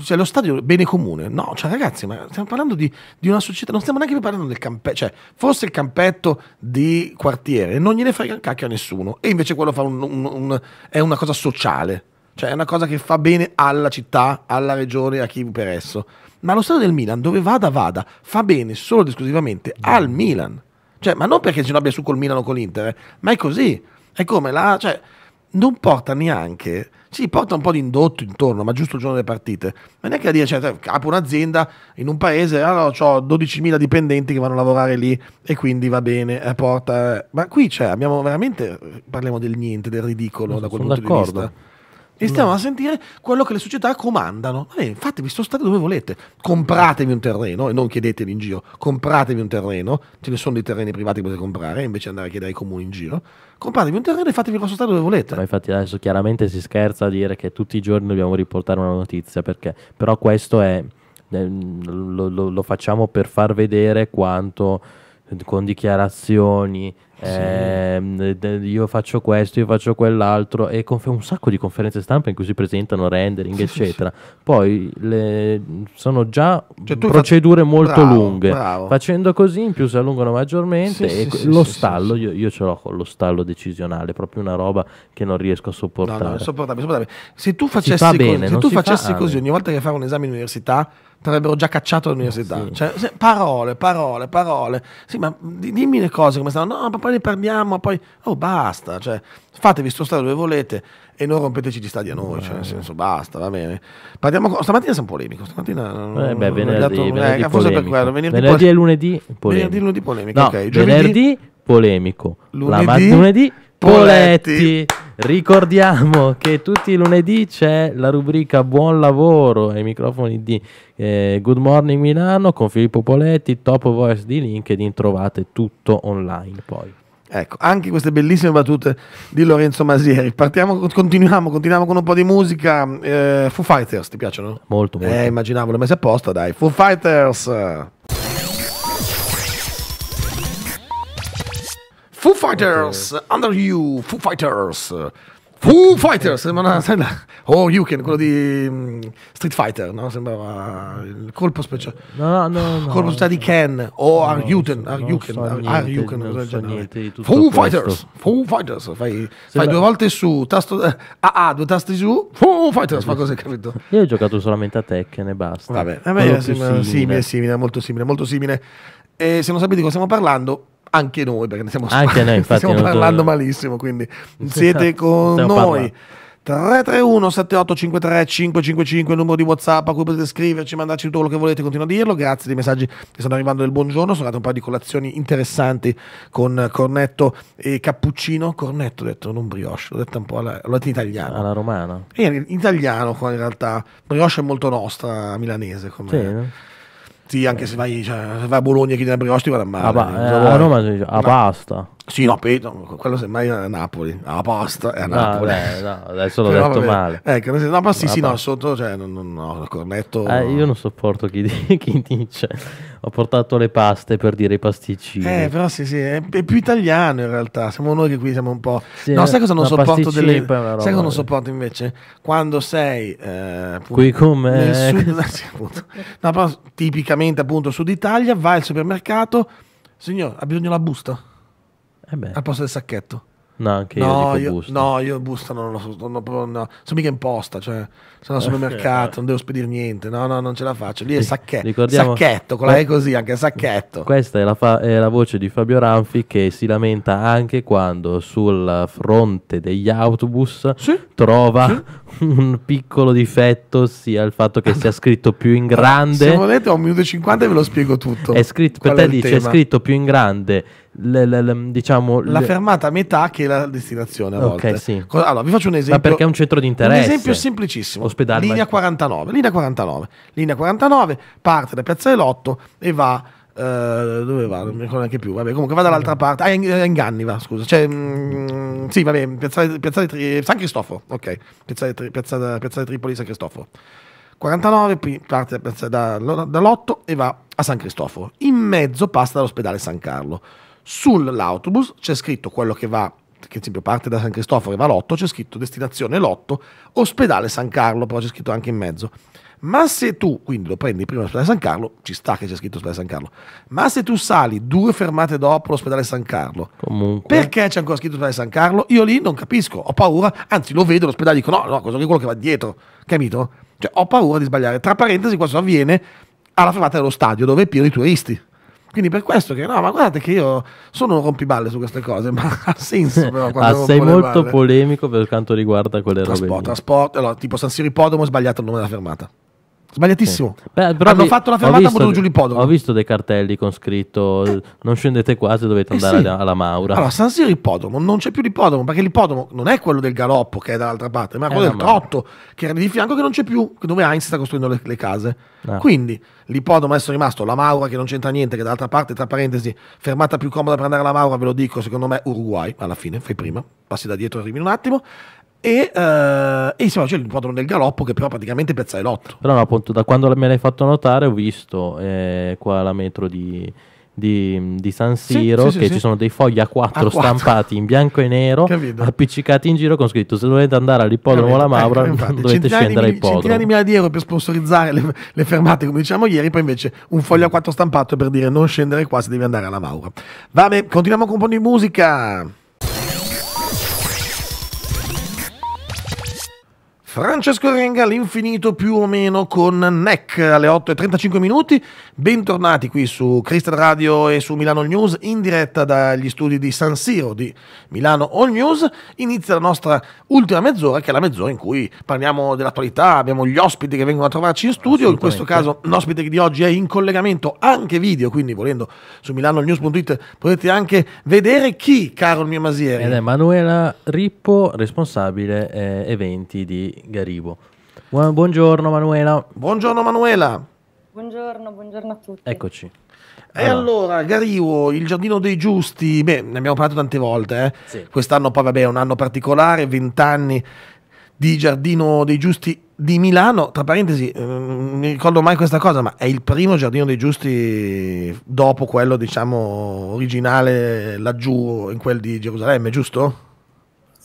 Speaker 1: cioè lo stadio è bene comune. No, cioè, ragazzi, ma stiamo parlando di, di una società. Non stiamo neanche parlando del campetto. Cioè, forse il campetto di quartiere non gliene frega un cacchio a nessuno. E invece quello un, un, un, è una cosa sociale. Cioè, è una cosa che fa bene alla città, alla regione, a chi per esso ma lo stadio del Milan, dove vada, vada, fa bene solo ed esclusivamente al mm. Milan. Cioè, ma non perché ce l'abbia su col Milan o con l'Inter, eh, ma è così. È come la... Cioè, non porta neanche, sì, porta un po' di indotto intorno, ma giusto il giorno delle partite, ma neanche a dire, cioè, cioè apro un'azienda in un paese, allora ho 12.000 dipendenti che vanno a lavorare lì e quindi va bene, eh, porta... Eh. Ma qui c'è, cioè, abbiamo veramente, eh, parliamo del niente, del ridicolo no, da quel punto d'accordo. di vista e stiamo mm. a sentire quello che le società comandano. Vabbè, fatevi state dove volete, compratevi un terreno e non chiedeteli in giro, compratevi
Speaker 2: un terreno, ce ne sono dei terreni privati che potete comprare invece di andare a chiedere ai comuni in giro, compratevi un terreno e fatevi state dove volete. Ma infatti adesso chiaramente si scherza a dire che tutti i giorni dobbiamo riportare una notizia, perché però questo è, eh, lo, lo, lo facciamo per far vedere quanto eh, con dichiarazioni eh, io faccio questo, io faccio quell'altro e conf- un sacco di conferenze stampa in cui si presentano rendering, eccetera. Poi le, sono già cioè, procedure fai... molto bravo, lunghe. Bravo. Facendo così in più si allungano maggiormente sì, e sì, lo sì, stallo, io, io, ce l'ho con lo stallo decisionale, proprio una roba che non riesco a sopportare. No, no,
Speaker 1: sopportabile, sopportabile. Se tu facessi, fa bene, così, se tu facessi fa eh. così ogni volta che fai un esame in università ti avrebbero già cacciato all'università. Eh, sì. Cioè, se, parole, parole, parole. Sì, ma di, dimmi le cose come stanno. No, ma poi ne parliamo, poi... Oh, basta. Cioè, fatevi sto dove volete e non rompeteci gli stadi a noi. Eh. Cioè, nel eh. senso, basta, va bene. Parliamo con... Stamattina siamo polemico. Stamattina... Eh beh, venerdì, dato... venerdì eh, forse per quello. Venerdì, venerdì pole... e lunedì
Speaker 2: polemico. Venerdì e lunedì polemico, no, ok. Giovedì... Venerdì polemico. Lunedì... La... lunedì Poletti. Poletti. Ricordiamo che tutti i lunedì c'è la rubrica Buon lavoro ai microfoni di eh, Good Morning Milano con Filippo Poletti, Top Voice di LinkedIn, trovate tutto online poi. Ecco, anche queste bellissime battute
Speaker 1: di Lorenzo Masieri. Partiamo, continuiamo, continuiamo con un po' di musica. Eh, Foo Fighters, ti piacciono? Molto, molto. Eh, immaginavo, l'ho messa apposta, dai. Foo Fighters! Foo Fighters, okay. Under You, Foo Fighters. Foo Fighters, sembra una, oh You Can, quello di um, Street Fighter, no? Sembrava il colpo speciale.
Speaker 2: No, no, no. Colpo speciale
Speaker 1: no, di Ken o no, Arguten, so, Arguken, so Arguken, Arguken, so Arguken so Foo questo. Fighters, Foo Fighters, fai, fai due volte su, tasto eh, AA, due tasti su, Foo Fighters, fa cosa hai capito?
Speaker 2: Io ho giocato solamente a Tekken e basta. Vabbè,
Speaker 1: a me sembra simile,
Speaker 2: simile, molto simile, molto simile. E
Speaker 1: siamo sapete di cosa stiamo parlando? anche noi, perché ne stiamo, anche noi, infatti, stiamo parlando non... malissimo, quindi siete con noi. Parlando. 331 7853 555 il numero di whatsapp a cui potete scriverci mandarci tutto quello che volete continuo a dirlo grazie dei messaggi che stanno arrivando del buongiorno sono andato un paio di colazioni interessanti con cornetto e cappuccino cornetto ho detto non brioche l'ho detto un po' alla, l'ho detto in italiano alla romana eh, in italiano in realtà brioche è molto nostra milanese come sì, no? Sì, anche se vai, cioè, se vai a Bologna e chiedi la prima ospite, va a eh, Roma, a pasta. Sì, no, Peyton, quello semmai è a Napoli, alla posta è a Napoli. No, no, adesso l'ho detto male. Ecco, no, ma sì, sì, no, sotto, cioè, no, no,
Speaker 2: cornetto... Eh, io non sopporto chi, chi, dice, ho portato le paste per dire i pasticcini. Eh,
Speaker 1: però sì, sì, è, più italiano in realtà, siamo noi che qui siamo un po'... Sì, no, sai cosa non sopporto delle... Roba, sai cosa non sopporto invece? Quando sei... Eh, appunto, qui come... Sud... no, però tipicamente appunto Sud Italia, vai al supermercato, signor, ha bisogno della busta? Eh Al posto del sacchetto.
Speaker 2: No, anche io. No,
Speaker 1: io, no, io busta non lo so. Non, no. Sono mica in posta, cioè sono al supermercato, non devo spedire niente. No, no, non ce la faccio. Lì è sacchetto. Ricordiamo, sacchetto, quella è così, anche sacchetto. Questa
Speaker 2: è la, fa- è la, voce di Fabio Ranfi che si lamenta anche quando sul fronte degli autobus sì? trova sì? un piccolo difetto sia il fatto che ah, sia scritto più in grande. Se volete,
Speaker 1: a un minuto e cinquanta e ve lo spiego tutto. È scritto, per te dice: tema? è scritto
Speaker 2: più in grande le, le, le, diciamo, la
Speaker 1: fermata a metà che è la destinazione. A okay, sì. Allora, vi faccio un esempio. Ma perché è un centro di interesse? Un esempio semplicissimo: Ospedale linea, Marco. 49, linea 49. Linea 49 parte da Piazza dell'Otto e va. Uh, dove va? Non mi ricordo neanche più. Vabbè, comunque va dall'altra mm. parte. Ah, Inganni va, scusa. Cioè, mh, mm, sì, vabbè, piazzale, piazzale Tri- San Cristoforo. Ok, Piazza di piazzale, Tripoli San Cristoforo. 49, poi parte da, da, dall'otto e va a San Cristoforo. In mezzo passa dall'ospedale San Carlo. Sull'autobus c'è scritto quello che va, che esempio parte da San Cristoforo e va a Lotto c'è scritto destinazione l'otto, ospedale San Carlo, però c'è scritto anche in mezzo. Ma se tu, quindi lo prendi prima all'ospedale San Carlo, ci sta che c'è scritto ospedale San Carlo, ma se tu sali due fermate dopo l'ospedale San Carlo, Comunque. perché c'è ancora scritto ospedale San Carlo? Io lì non capisco, ho paura, anzi lo vedo l'ospedale dico no, no, cosa che quello che va dietro, capito? Cioè ho paura di sbagliare. Tra parentesi questo avviene alla fermata dello stadio dove è pieno di turisti. Quindi per questo che no, ma guardate che io sono un rompiballe su queste cose, ma ha senso però ah, quando ah, sei molto
Speaker 2: polemico per quanto riguarda quelle trasporto, robe.
Speaker 1: Trasporto, trasporto, allora, tipo San Siro Ippodromo ho sbagliato il nome della fermata. Sbagliatissimo. Sì. Beh, Hanno vi, fatto la fermata pure giù
Speaker 2: l'ippodromo. Ho visto dei cartelli con scritto non scendete qua se dovete eh andare sì. alla Maura. Allora, San
Speaker 1: Siro ippodromo, non c'è più l'ippodromo, perché l'ippodromo non è quello del Galoppo che è dall'altra parte, ma è quello del Trotto che era di fianco che non c'è più, dove Heinz sta costruendo le, le case. Ah. Quindi l'ippodromo adesso è rimasto, la Maura che non c'entra niente, che dall'altra parte, tra parentesi, fermata più comoda per andare alla Maura, ve lo dico, secondo me Uruguay, alla fine, fai prima, passi da dietro e arrivi un attimo. E, eh, e insomma c'è il del galoppo che però praticamente piazzai l'otto.
Speaker 2: Però no, appunto da quando me l'hai fatto notare ho visto eh, qua la metro di, di, di, San Siro sì, sì, che sì, ci sono dei fogli A4, A4, stampati in bianco e nero Capito. appiccicati in giro con scritto se dovete andare all'ippodromo Capito. La Maura ecco, infatti, dovete scendere all'ippodromo centinaia di
Speaker 1: mila di euro per sponsorizzare le, le, fermate come diciamo ieri poi invece un foglio A4 stampato per dire non scendere qua se devi andare alla Maura Vabbè, continuiamo con un po' di musica Francesco Renga all'infinito più o meno con NEC alle 8.35 minuti. Bentornati qui su Crystal Radio e su Milano All News in diretta dagli studi di San Siro di Milano All News. Inizia la nostra ultima mezz'ora che è la mezz'ora in cui parliamo dell'attualità, abbiamo gli ospiti che vengono a trovarci in studio. In questo caso l'ospite di oggi è in collegamento anche video, quindi volendo su milanonews.it potete anche vedere chi, caro il mio Masieri. Ed è
Speaker 2: Manuela Rippo, responsabile eh, eventi di Garibo. Buon- buongiorno Manuela. Buongiorno Manuela.
Speaker 3: Buongiorno, buongiorno a tutti. Eccoci. E allora,
Speaker 1: Garivo, il giardino dei giusti, beh, ne abbiamo parlato tante volte, eh? sì. quest'anno poi vabbè è un anno particolare, vent'anni di giardino dei giusti di Milano, tra parentesi, eh, non mi ricordo mai questa cosa, ma è il primo giardino dei giusti dopo quello, diciamo, originale laggiù in quel di Gerusalemme, giusto?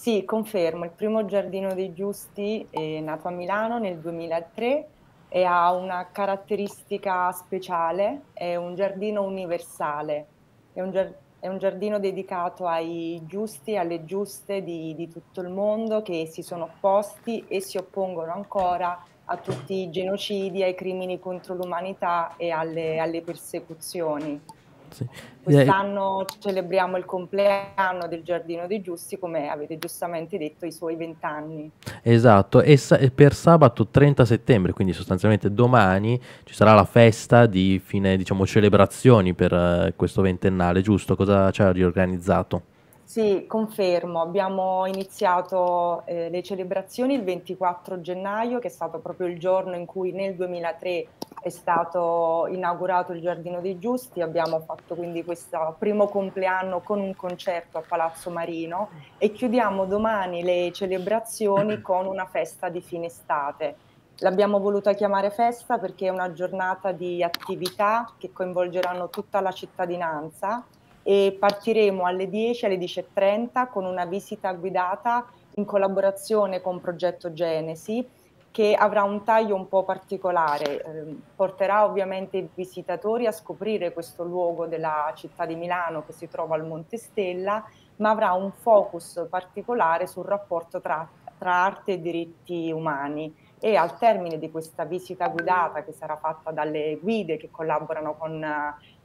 Speaker 3: Sì, confermo, il primo Giardino dei Giusti è nato a Milano nel 2003 e ha una caratteristica speciale, è un giardino universale, è un, giardino è un giardino dedicato ai giusti e alle giuste di, di, tutto il mondo che si sono opposti e si oppongono ancora a tutti i genocidi, ai crimini contro l'umanità e alle, alle persecuzioni.
Speaker 2: Sì. Quest'anno
Speaker 3: celebriamo il compleanno del Giardino dei Giusti, come avete giustamente detto, i suoi vent'anni.
Speaker 2: Esatto, e, sa per sabato 30 settembre, quindi sostanzialmente domani, ci sarà la festa di fine, diciamo, celebrazioni per uh, questo ventennale, giusto? Cosa ci ha riorganizzato?
Speaker 3: Sì, confermo, abbiamo iniziato eh, le celebrazioni il 24 gennaio, che è stato proprio il giorno in cui nel 2003 è stato inaugurato il Giardino dei Giusti, abbiamo fatto quindi questo primo compleanno con un concerto a Palazzo Marino e chiudiamo domani le celebrazioni con una festa di fine estate. L'abbiamo voluta chiamare festa perché è una giornata di attività che coinvolgeranno tutta la cittadinanza e partiremo alle 10, alle 10.30 con una visita guidata in collaborazione con Progetto Genesi che avrà un taglio un po' particolare, eh, porterà ovviamente i visitatori a scoprire questo luogo della città di Milano che si trova al Monte Stella, ma avrà un focus particolare sul rapporto tra, tra arte e diritti umani e al termine di questa visita guidata che sarà fatta dalle guide che collaborano con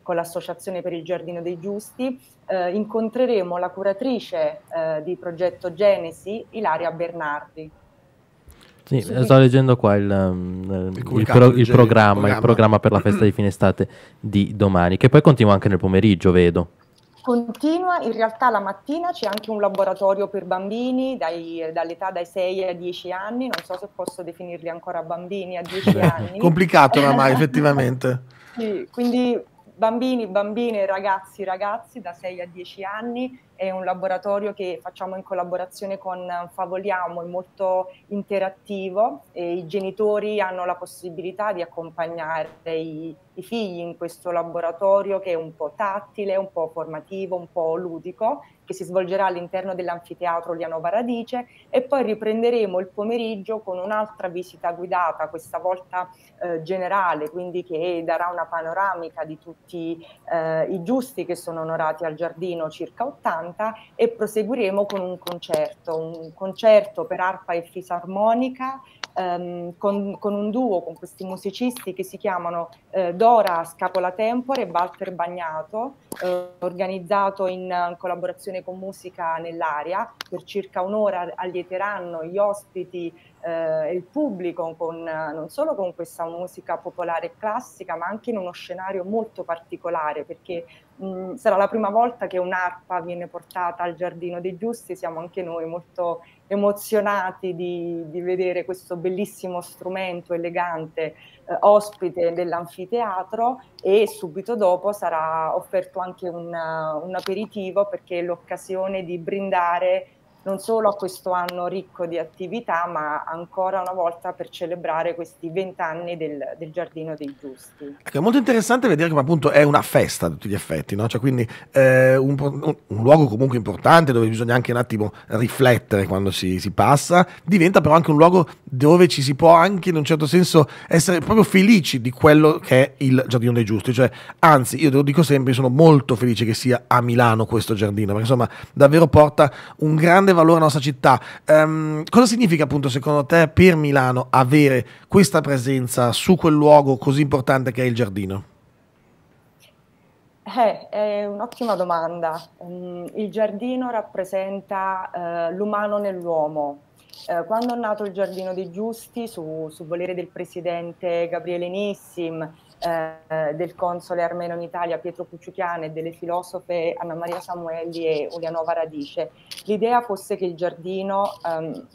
Speaker 3: con l'Associazione per il Giardino dei Giusti, eh, incontreremo la curatrice eh, di progetto Genesi, Ilaria Bernardi.
Speaker 2: Sì, eh, sto leggendo qua il, um, il, eh, il, pro, il, programma, il programma per la festa di fine estate di domani, che poi continua anche nel pomeriggio, vedo
Speaker 3: continua, in realtà la mattina c'è anche un laboratorio per bambini dall'età dai 6 ai 10 anni, non so se posso definirli ancora bambini a 10 anni. Complicato oramai
Speaker 1: effettivamente.
Speaker 3: Sì, quindi bambini, bambine, ragazzi, ragazzi da 6 a 10 anni è un laboratorio che facciamo in collaborazione con eh, Favoliamo, è molto interattivo e i genitori hanno la possibilità di accompagnare i, i figli in questo laboratorio che è un po' tattile, un po' formativo, un po' ludico, che si svolgerà all'interno dell'anfiteatro Liano Paradice e poi riprenderemo il pomeriggio con un'altra visita guidata, questa volta eh, generale, quindi che darà una panoramica di tutti eh, i giusti che sono onorati al giardino, circa 80 canta e proseguiremo con un concerto, un concerto per arpa e fisarmonica ehm, con, con, un duo con questi musicisti che si chiamano eh, Dora Scapola Tempore e Walter Bagnato, eh, organizzato in collaborazione con Musica nell'Aria, per circa un'ora allieteranno gli ospiti eh, il pubblico con, non solo con questa musica popolare e classica, ma anche in uno scenario molto particolare, perché Mm, sarà la prima volta che un'arpa viene portata al Giardino dei Giusti, siamo anche noi molto emozionati di, di vedere questo bellissimo strumento elegante eh, ospite dell'anfiteatro e subito dopo sarà offerto anche un, un aperitivo perché è l'occasione di brindare non solo a questo anno ricco di attività, ma ancora una volta per celebrare questi vent'anni del, del, Giardino dei Giusti.
Speaker 1: Ecco, è molto interessante vedere che appunto è una festa a tutti gli effetti, no? cioè, quindi eh, un, un, un, luogo comunque importante dove bisogna anche un attimo riflettere quando si, si, passa, diventa però anche un luogo dove ci si può anche in un certo senso essere proprio felici di quello che è il Giardino dei Giusti, cioè, anzi io te lo dico sempre, sono molto felice che sia a Milano questo giardino, perché insomma davvero porta un grande valore alla nostra città. Um, cosa significa appunto secondo te per Milano avere questa presenza su quel luogo così importante che è il giardino?
Speaker 3: Eh, è un'ottima domanda. Mm, il giardino rappresenta uh, l'umano nell'uomo. Uh, quando è nato il giardino dei giusti, su, su volere del presidente Gabriele Nissim, eh, del console armeno in Italia Pietro Cucciucchiane e delle filosofe Anna Maria Samuelli e Ulianova Radice. L'idea fosse che il giardino ehm,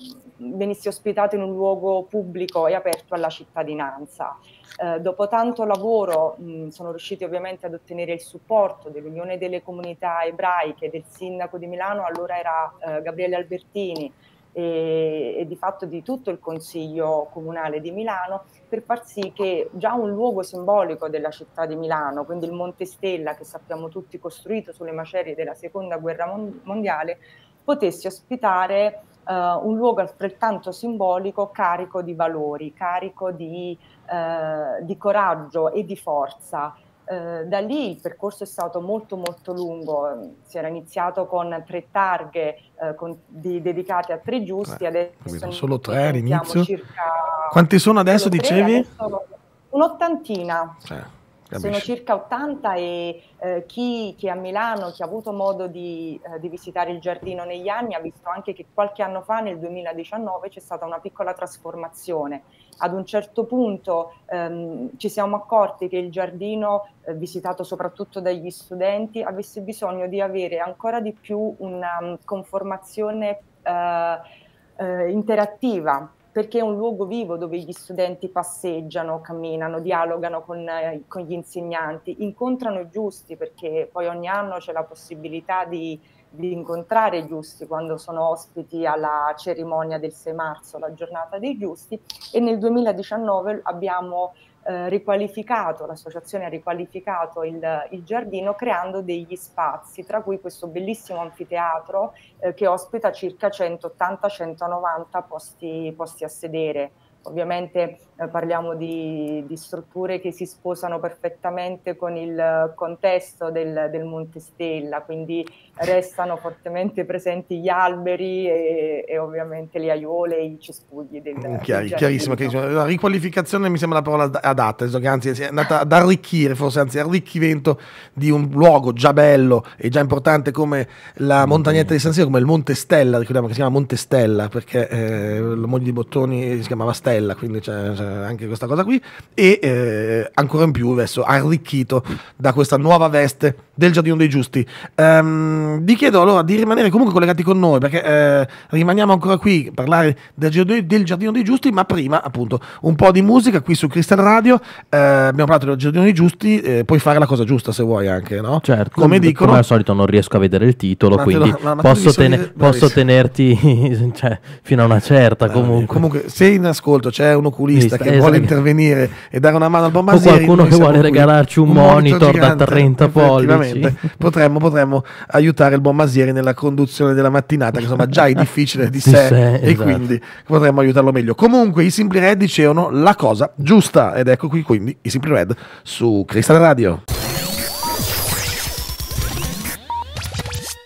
Speaker 3: venisse ospitato in un luogo pubblico e aperto alla cittadinanza. Eh, dopo tanto lavoro mh, sono riusciti ovviamente ad ottenere il supporto dell'Unione delle Comunità Ebraiche, del sindaco di Milano, allora era eh, Gabriele Albertini, e, e, di fatto di tutto il Consiglio Comunale di Milano per far sì che già un luogo simbolico della città di Milano, quindi il Monte Stella che sappiamo tutti costruito sulle macerie della Seconda Guerra Mondiale, potesse ospitare eh, un luogo altrettanto simbolico carico di valori, carico di, eh, di coraggio e di forza eh, da lì il percorso è stato molto molto lungo, si era iniziato con tre targhe eh, con, di, dedicate a tre giusti, adesso solo
Speaker 1: tre all'inizio.
Speaker 3: Circa... Quanti
Speaker 1: sono adesso dicevi?
Speaker 3: Adesso un'ottantina.
Speaker 1: Cioè. Capisci. Sono
Speaker 3: circa 80 e eh, chi, chi, a Milano, chi ha avuto modo di, eh, di, visitare il giardino negli anni, ha visto anche che qualche anno fa, nel 2019, c'è stata una piccola trasformazione. Ad un certo punto ehm, ci siamo accorti che il giardino, eh, visitato soprattutto dagli studenti, avesse bisogno di avere ancora di più una mm, conformazione eh, eh, interattiva perché è un luogo vivo dove gli studenti passeggiano, camminano, dialogano con, eh, con, gli insegnanti, incontrano i giusti perché poi ogni anno c'è la possibilità di, di incontrare i giusti quando sono ospiti alla cerimonia del 6 marzo, la giornata dei giusti e nel 2019 abbiamo eh, riqualificato, l'associazione ha riqualificato il, il, giardino creando degli spazi, tra cui questo bellissimo anfiteatro eh, che ospita circa 180-190 posti, posti a sedere. Ovviamente eh, parliamo di, di, strutture che si sposano perfettamente con il contesto del, del Monte Stella, quindi restano fortemente presenti gli alberi e, e ovviamente le aiuole e i cespugli del, mm, Chiari, del chiarissimo,
Speaker 1: chiarissimo, La riqualificazione mi sembra la parola adatta, che anzi è andata ad arricchire, forse anzi arricchimento di un luogo già bello e già importante come la montagnetta di San Siro, come il Monte Stella, ricordiamo che si chiama Monte Stella perché eh, la moglie di Bottoni si chiamava Stella, quindi c'è, c'è anche questa cosa qui, e eh, ancora in più adesso arricchito da questa nuova veste del Giardino dei Giusti. Um, ehm, vi chiedo allora di rimanere comunque collegati con noi perché eh, rimaniamo ancora qui a parlare del, del, Giardino dei Giusti, ma prima appunto un po' di musica qui su Crystal Radio. Eh, abbiamo parlato del Giardino dei Giusti, eh, puoi fare la cosa giusta se vuoi anche, no? Certo, come, dicono, come al
Speaker 2: solito non riesco a vedere il titolo, ma quindi lo, posso, ten- posso, tenerti cioè, fino a una certa ah, comunque.
Speaker 1: comunque. se in ascolto c'è un oculista Vista, che esatto. vuole intervenire e dare una mano al bombardiere, o qualcuno che vuole regalarci un, un monitor, monitor da 30 pollici, potremmo, potremmo aiutare aiutare il buon Masieri nella conduzione della mattinata, che insomma già è difficile di, di sé, sé, e esatto. quindi potremmo aiutarlo meglio. Comunque i Simpli Red dicevano la cosa giusta ed ecco qui quindi i Simpli Red su Cristal Radio.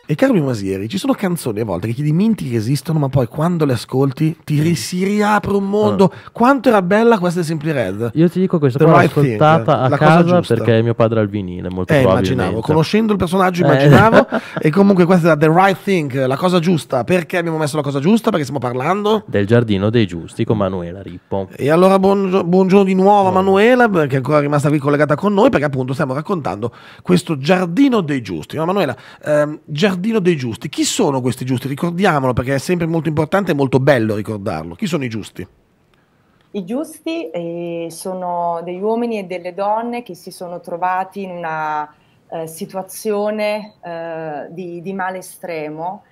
Speaker 1: E caro Carmi Masieri, ci sono canzoni a volte che ti dimentichi che esistono, ma poi quando le ascolti ti ri- si riapre un mondo. Ah. Quanto era bella questa Simply Red? Io ti dico questa The l'ho ascoltata thing, a casa perché
Speaker 2: mio padre ha il vinile, molto eh, immaginavo, conoscendo
Speaker 1: il personaggio eh. immaginavo. Eh. e comunque questa era The Right Thing, la cosa giusta. Perché abbiamo messo la cosa giusta? Perché stiamo parlando?
Speaker 2: Del Giardino dei Giusti con Manuela Rippo.
Speaker 1: E allora buongio- buongiorno di nuovo a Manuela, che è ancora rimasta qui collegata con noi, perché appunto stiamo raccontando questo Giardino dei Giusti. Ma Manuela, ehm, Giardino giardino dei giusti. Chi sono questi giusti? Ricordiamolo perché è sempre molto importante e molto bello ricordarlo. Chi sono i giusti?
Speaker 3: I giusti eh, sono degli uomini e delle donne che si sono trovati in una eh, situazione eh, di, di, male estremo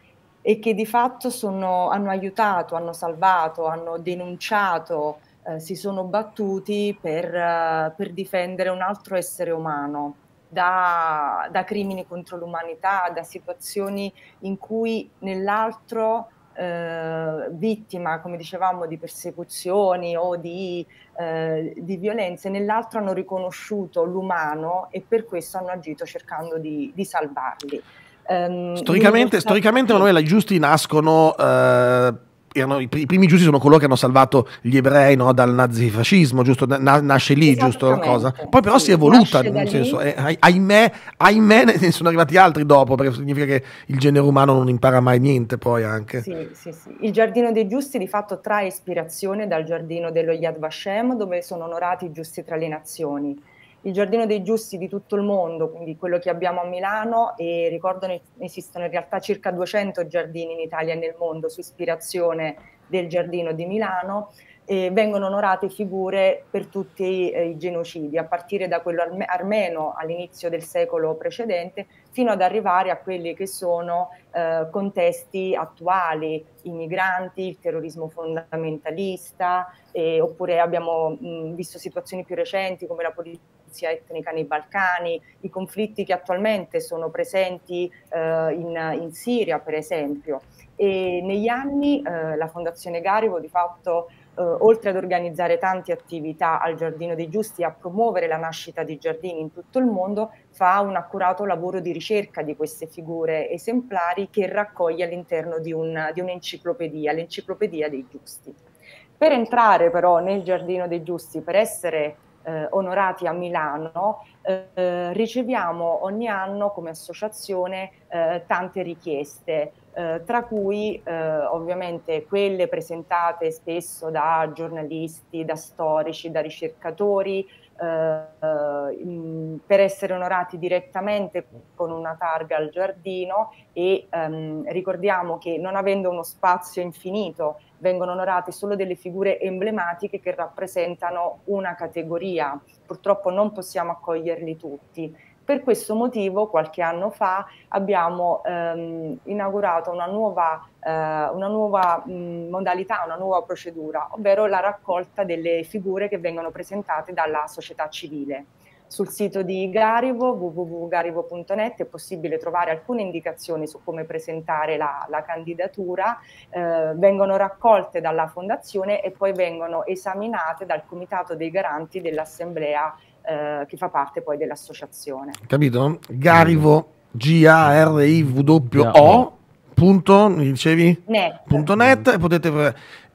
Speaker 3: e che di fatto sono, hanno aiutato, hanno salvato, hanno denunciato, eh, si sono battuti per, eh, per difendere un altro essere umano da, da crimini contro l'umanità, da situazioni in cui nell'altro eh, vittima, come dicevamo, di persecuzioni o di, eh, di, violenze, nell'altro hanno riconosciuto l'umano e per questo hanno agito cercando di, di salvarli. Um, storicamente, storicamente Manuela,
Speaker 1: i giusti nascono... Eh erano, i, primi giusti sono coloro che hanno salvato gli ebrei no, dal nazifascismo, giusto? Na, nasce lì, giusto? Cosa? Poi però sì, si è evoluta, nel senso, eh, ahimè, ahimè, ne sono arrivati altri dopo, perché significa che il genere umano non impara mai niente poi anche. Sì,
Speaker 3: sì, sì. Il Giardino dei Giusti di fatto trae ispirazione dal Giardino dello Yad Vashem, dove sono onorati i giusti tra le nazioni il Giardino dei Giusti di tutto il mondo, quindi quello che abbiamo a Milano e ricordo ne esistono in realtà circa 200 giardini in Italia e nel mondo su ispirazione del Giardino di Milano e vengono onorate figure per tutti eh, i genocidi, a partire da quello arme- armeno all'inizio del secolo precedente fino ad arrivare a quelli che sono eh, contesti attuali, i migranti, il terrorismo fondamentalista, eh, oppure abbiamo mh, visto situazioni più recenti come la politica minoranza etnica nei Balcani, i conflitti che attualmente sono presenti eh, in, in, Siria, per esempio. E negli anni eh, la Fondazione Garibo di fatto eh, oltre ad organizzare tante attività al Giardino dei Giusti e a promuovere la nascita di giardini in tutto il mondo, fa un accurato lavoro di ricerca di queste figure esemplari che raccoglie all'interno di, un, di un'enciclopedia, l'Enciclopedia dei Giusti. Per entrare però nel Giardino dei Giusti, per essere eh, onorati a Milano, eh, riceviamo ogni anno come associazione eh, tante richieste, eh, tra cui eh, ovviamente quelle presentate spesso da giornalisti, da storici, da ricercatori, eh, in, per essere onorati direttamente con una targa al giardino e ehm, ricordiamo che non avendo uno spazio infinito vengono onorate solo delle figure emblematiche che rappresentano una categoria, purtroppo non possiamo accoglierli tutti per questo motivo qualche anno fa abbiamo ehm, inaugurato una nuova, eh, una nuova mh, mm, modalità, una nuova procedura, ovvero la raccolta delle figure che vengono presentate dalla società civile. Sul sito di Garivo, www.garivo.net, è possibile trovare alcune indicazioni su come presentare la, la candidatura, eh, vengono raccolte dalla fondazione e poi vengono esaminate dal Comitato dei Garanti dell'Assemblea eh, che fa parte poi dell'associazione.
Speaker 1: Capito? Garivo, G-A-R-I-W-O. Punto, mi dicevi? Net. Punto net potete,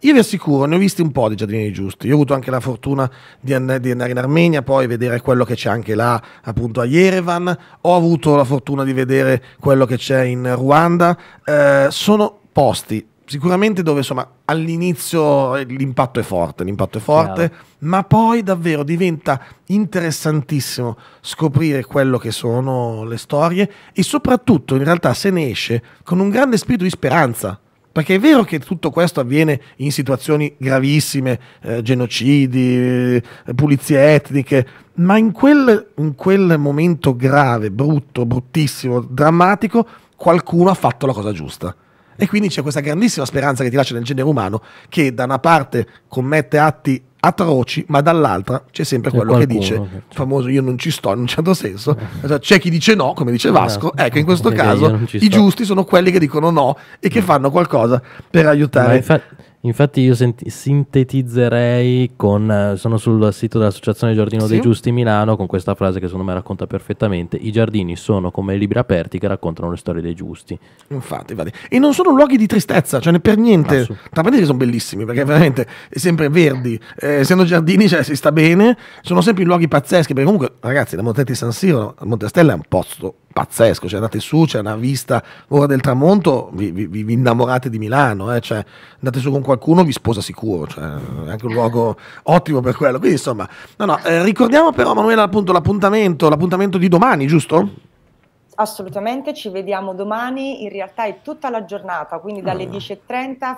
Speaker 1: io vi assicuro, ne ho visti un po' di giardini giusti. Io ho avuto anche la fortuna di, andare in Armenia, poi vedere quello che c'è anche là, appunto a Yerevan. Ho avuto la fortuna di vedere quello che c'è in Ruanda. Eh, sono posti sicuramente dove insomma, all'inizio l'impatto è forte, l'impatto è forte Chiaro. ma poi davvero diventa interessantissimo scoprire quello che sono le storie e soprattutto in realtà se ne esce con un grande spirito di speranza. Perché è vero che tutto questo avviene in situazioni gravissime, eh, genocidi, eh, pulizie etniche, ma in quel, in quel momento grave, brutto, bruttissimo, drammatico, qualcuno ha fatto la cosa giusta. E quindi c'è questa grandissima speranza che ti lascia nel genere umano che da una parte commette atti atroci, ma dall'altra c'è sempre c'è quello qualcuno, che dice il famoso io non ci sto in un certo senso, eh. cioè, c'è chi dice no, come dice esatto. Vasco, ecco in questo caso i giusti sono quelli che dicono no e che mm. fanno qualcosa per aiutare. Ma
Speaker 2: infatti, Infatti io senti- sintetizzerei con, eh, sono sul sito dell'Associazione Giardino sì. dei Giusti Milano con questa frase che secondo me racconta perfettamente, i giardini sono come libri aperti che raccontano le storie dei giusti. Infatti, infatti. E non sono luoghi di tristezza, cioè per niente, Assu.
Speaker 1: tra parentesi sono bellissimi perché veramente sempre verdi, eh, essendo giardini cioè, si sta bene, sono sempre luoghi pazzeschi perché comunque ragazzi la di San Siro, Stella è un posto pazzesco, cioè andate su, c'è una vista, ora del tramonto, vi, vi, vi innamorate di Milano, eh? cioè, andate su con qualcuno, vi sposa sicuro, cioè, è anche un luogo ottimo per quello. Quindi insomma, no, no, eh, ricordiamo però Manuela appunto l'appuntamento, l'appuntamento di domani, giusto?
Speaker 3: Assolutamente, ci vediamo domani, in realtà è tutta la giornata, quindi dalle ah. 10.30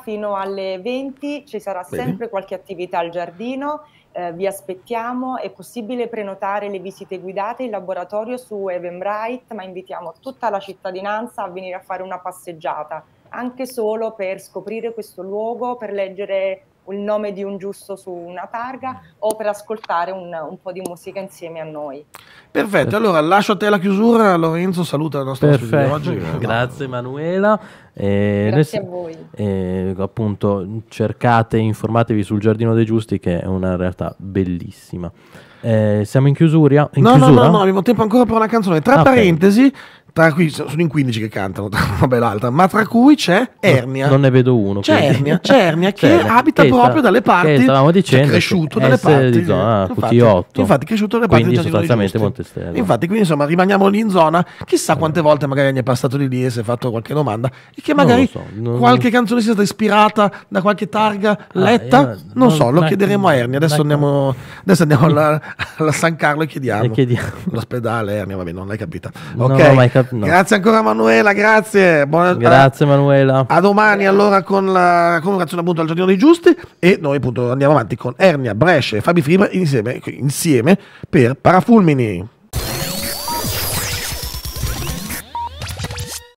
Speaker 3: fino alle 20 ci sarà Bene. sempre qualche attività al giardino eh, vi aspettiamo, è possibile prenotare le visite guidate in laboratorio su Eventbrite, ma invitiamo tutta la cittadinanza a venire a fare una passeggiata, anche solo per scoprire questo luogo, per leggere il nome di un giusto su una targa o per ascoltare un, un po' di musica insieme a noi.
Speaker 2: Perfetto, allora lascio a te la chiusura, Lorenzo saluta la nostra Perfetto. oggi. Grazie Emanuela. Eh, Grazie noi, a voi. Eh, appunto, cercate, informatevi sul Giardino dei Giusti che è una realtà bellissima. Eh, siamo in chiusura? In no, chiusura? no, no, no,
Speaker 1: abbiamo tempo ancora per una canzone. Tra ah, parentesi,
Speaker 2: okay tra
Speaker 1: cui sono in 15 che cantano, tra l'altra, ma tra cui c'è Ernia. Non
Speaker 2: ne vedo uno. C'è Ernia, c'è Ernia che Ernia. abita che proprio sta, dalle parti. Cioè che stavamo dicendo. È ah, cresciuto dalle parti. Di zona, infatti, Infatti, è cresciuto dalle parti. Quindi sostanzialmente Montestello. Infatti,
Speaker 1: quindi insomma, rimaniamo lì in zona. Chissà quante volte magari ne è passato di lì e si è fatto qualche domanda. E che magari so, non, qualche canzone sia stata ispirata da qualche targa ah, letta. Ah, io, non, non, so, lo chiederemo a Ernia. Adesso andiamo, adesso andiamo alla, alla, San Carlo e chiediamo. E chiediamo. L'ospedale Ernia, vabbè, non l'hai capita. Ok. No, cap- cioè, no. Grazie ancora Manuela, grazie. Buona, grazie a, eh, Manuela. A domani allora con la comunicazione appunto al Giardino dei Giusti e noi appunto andiamo avanti con Ernia, Brescia e Fabi Fibra insieme, insieme per Parafulmini.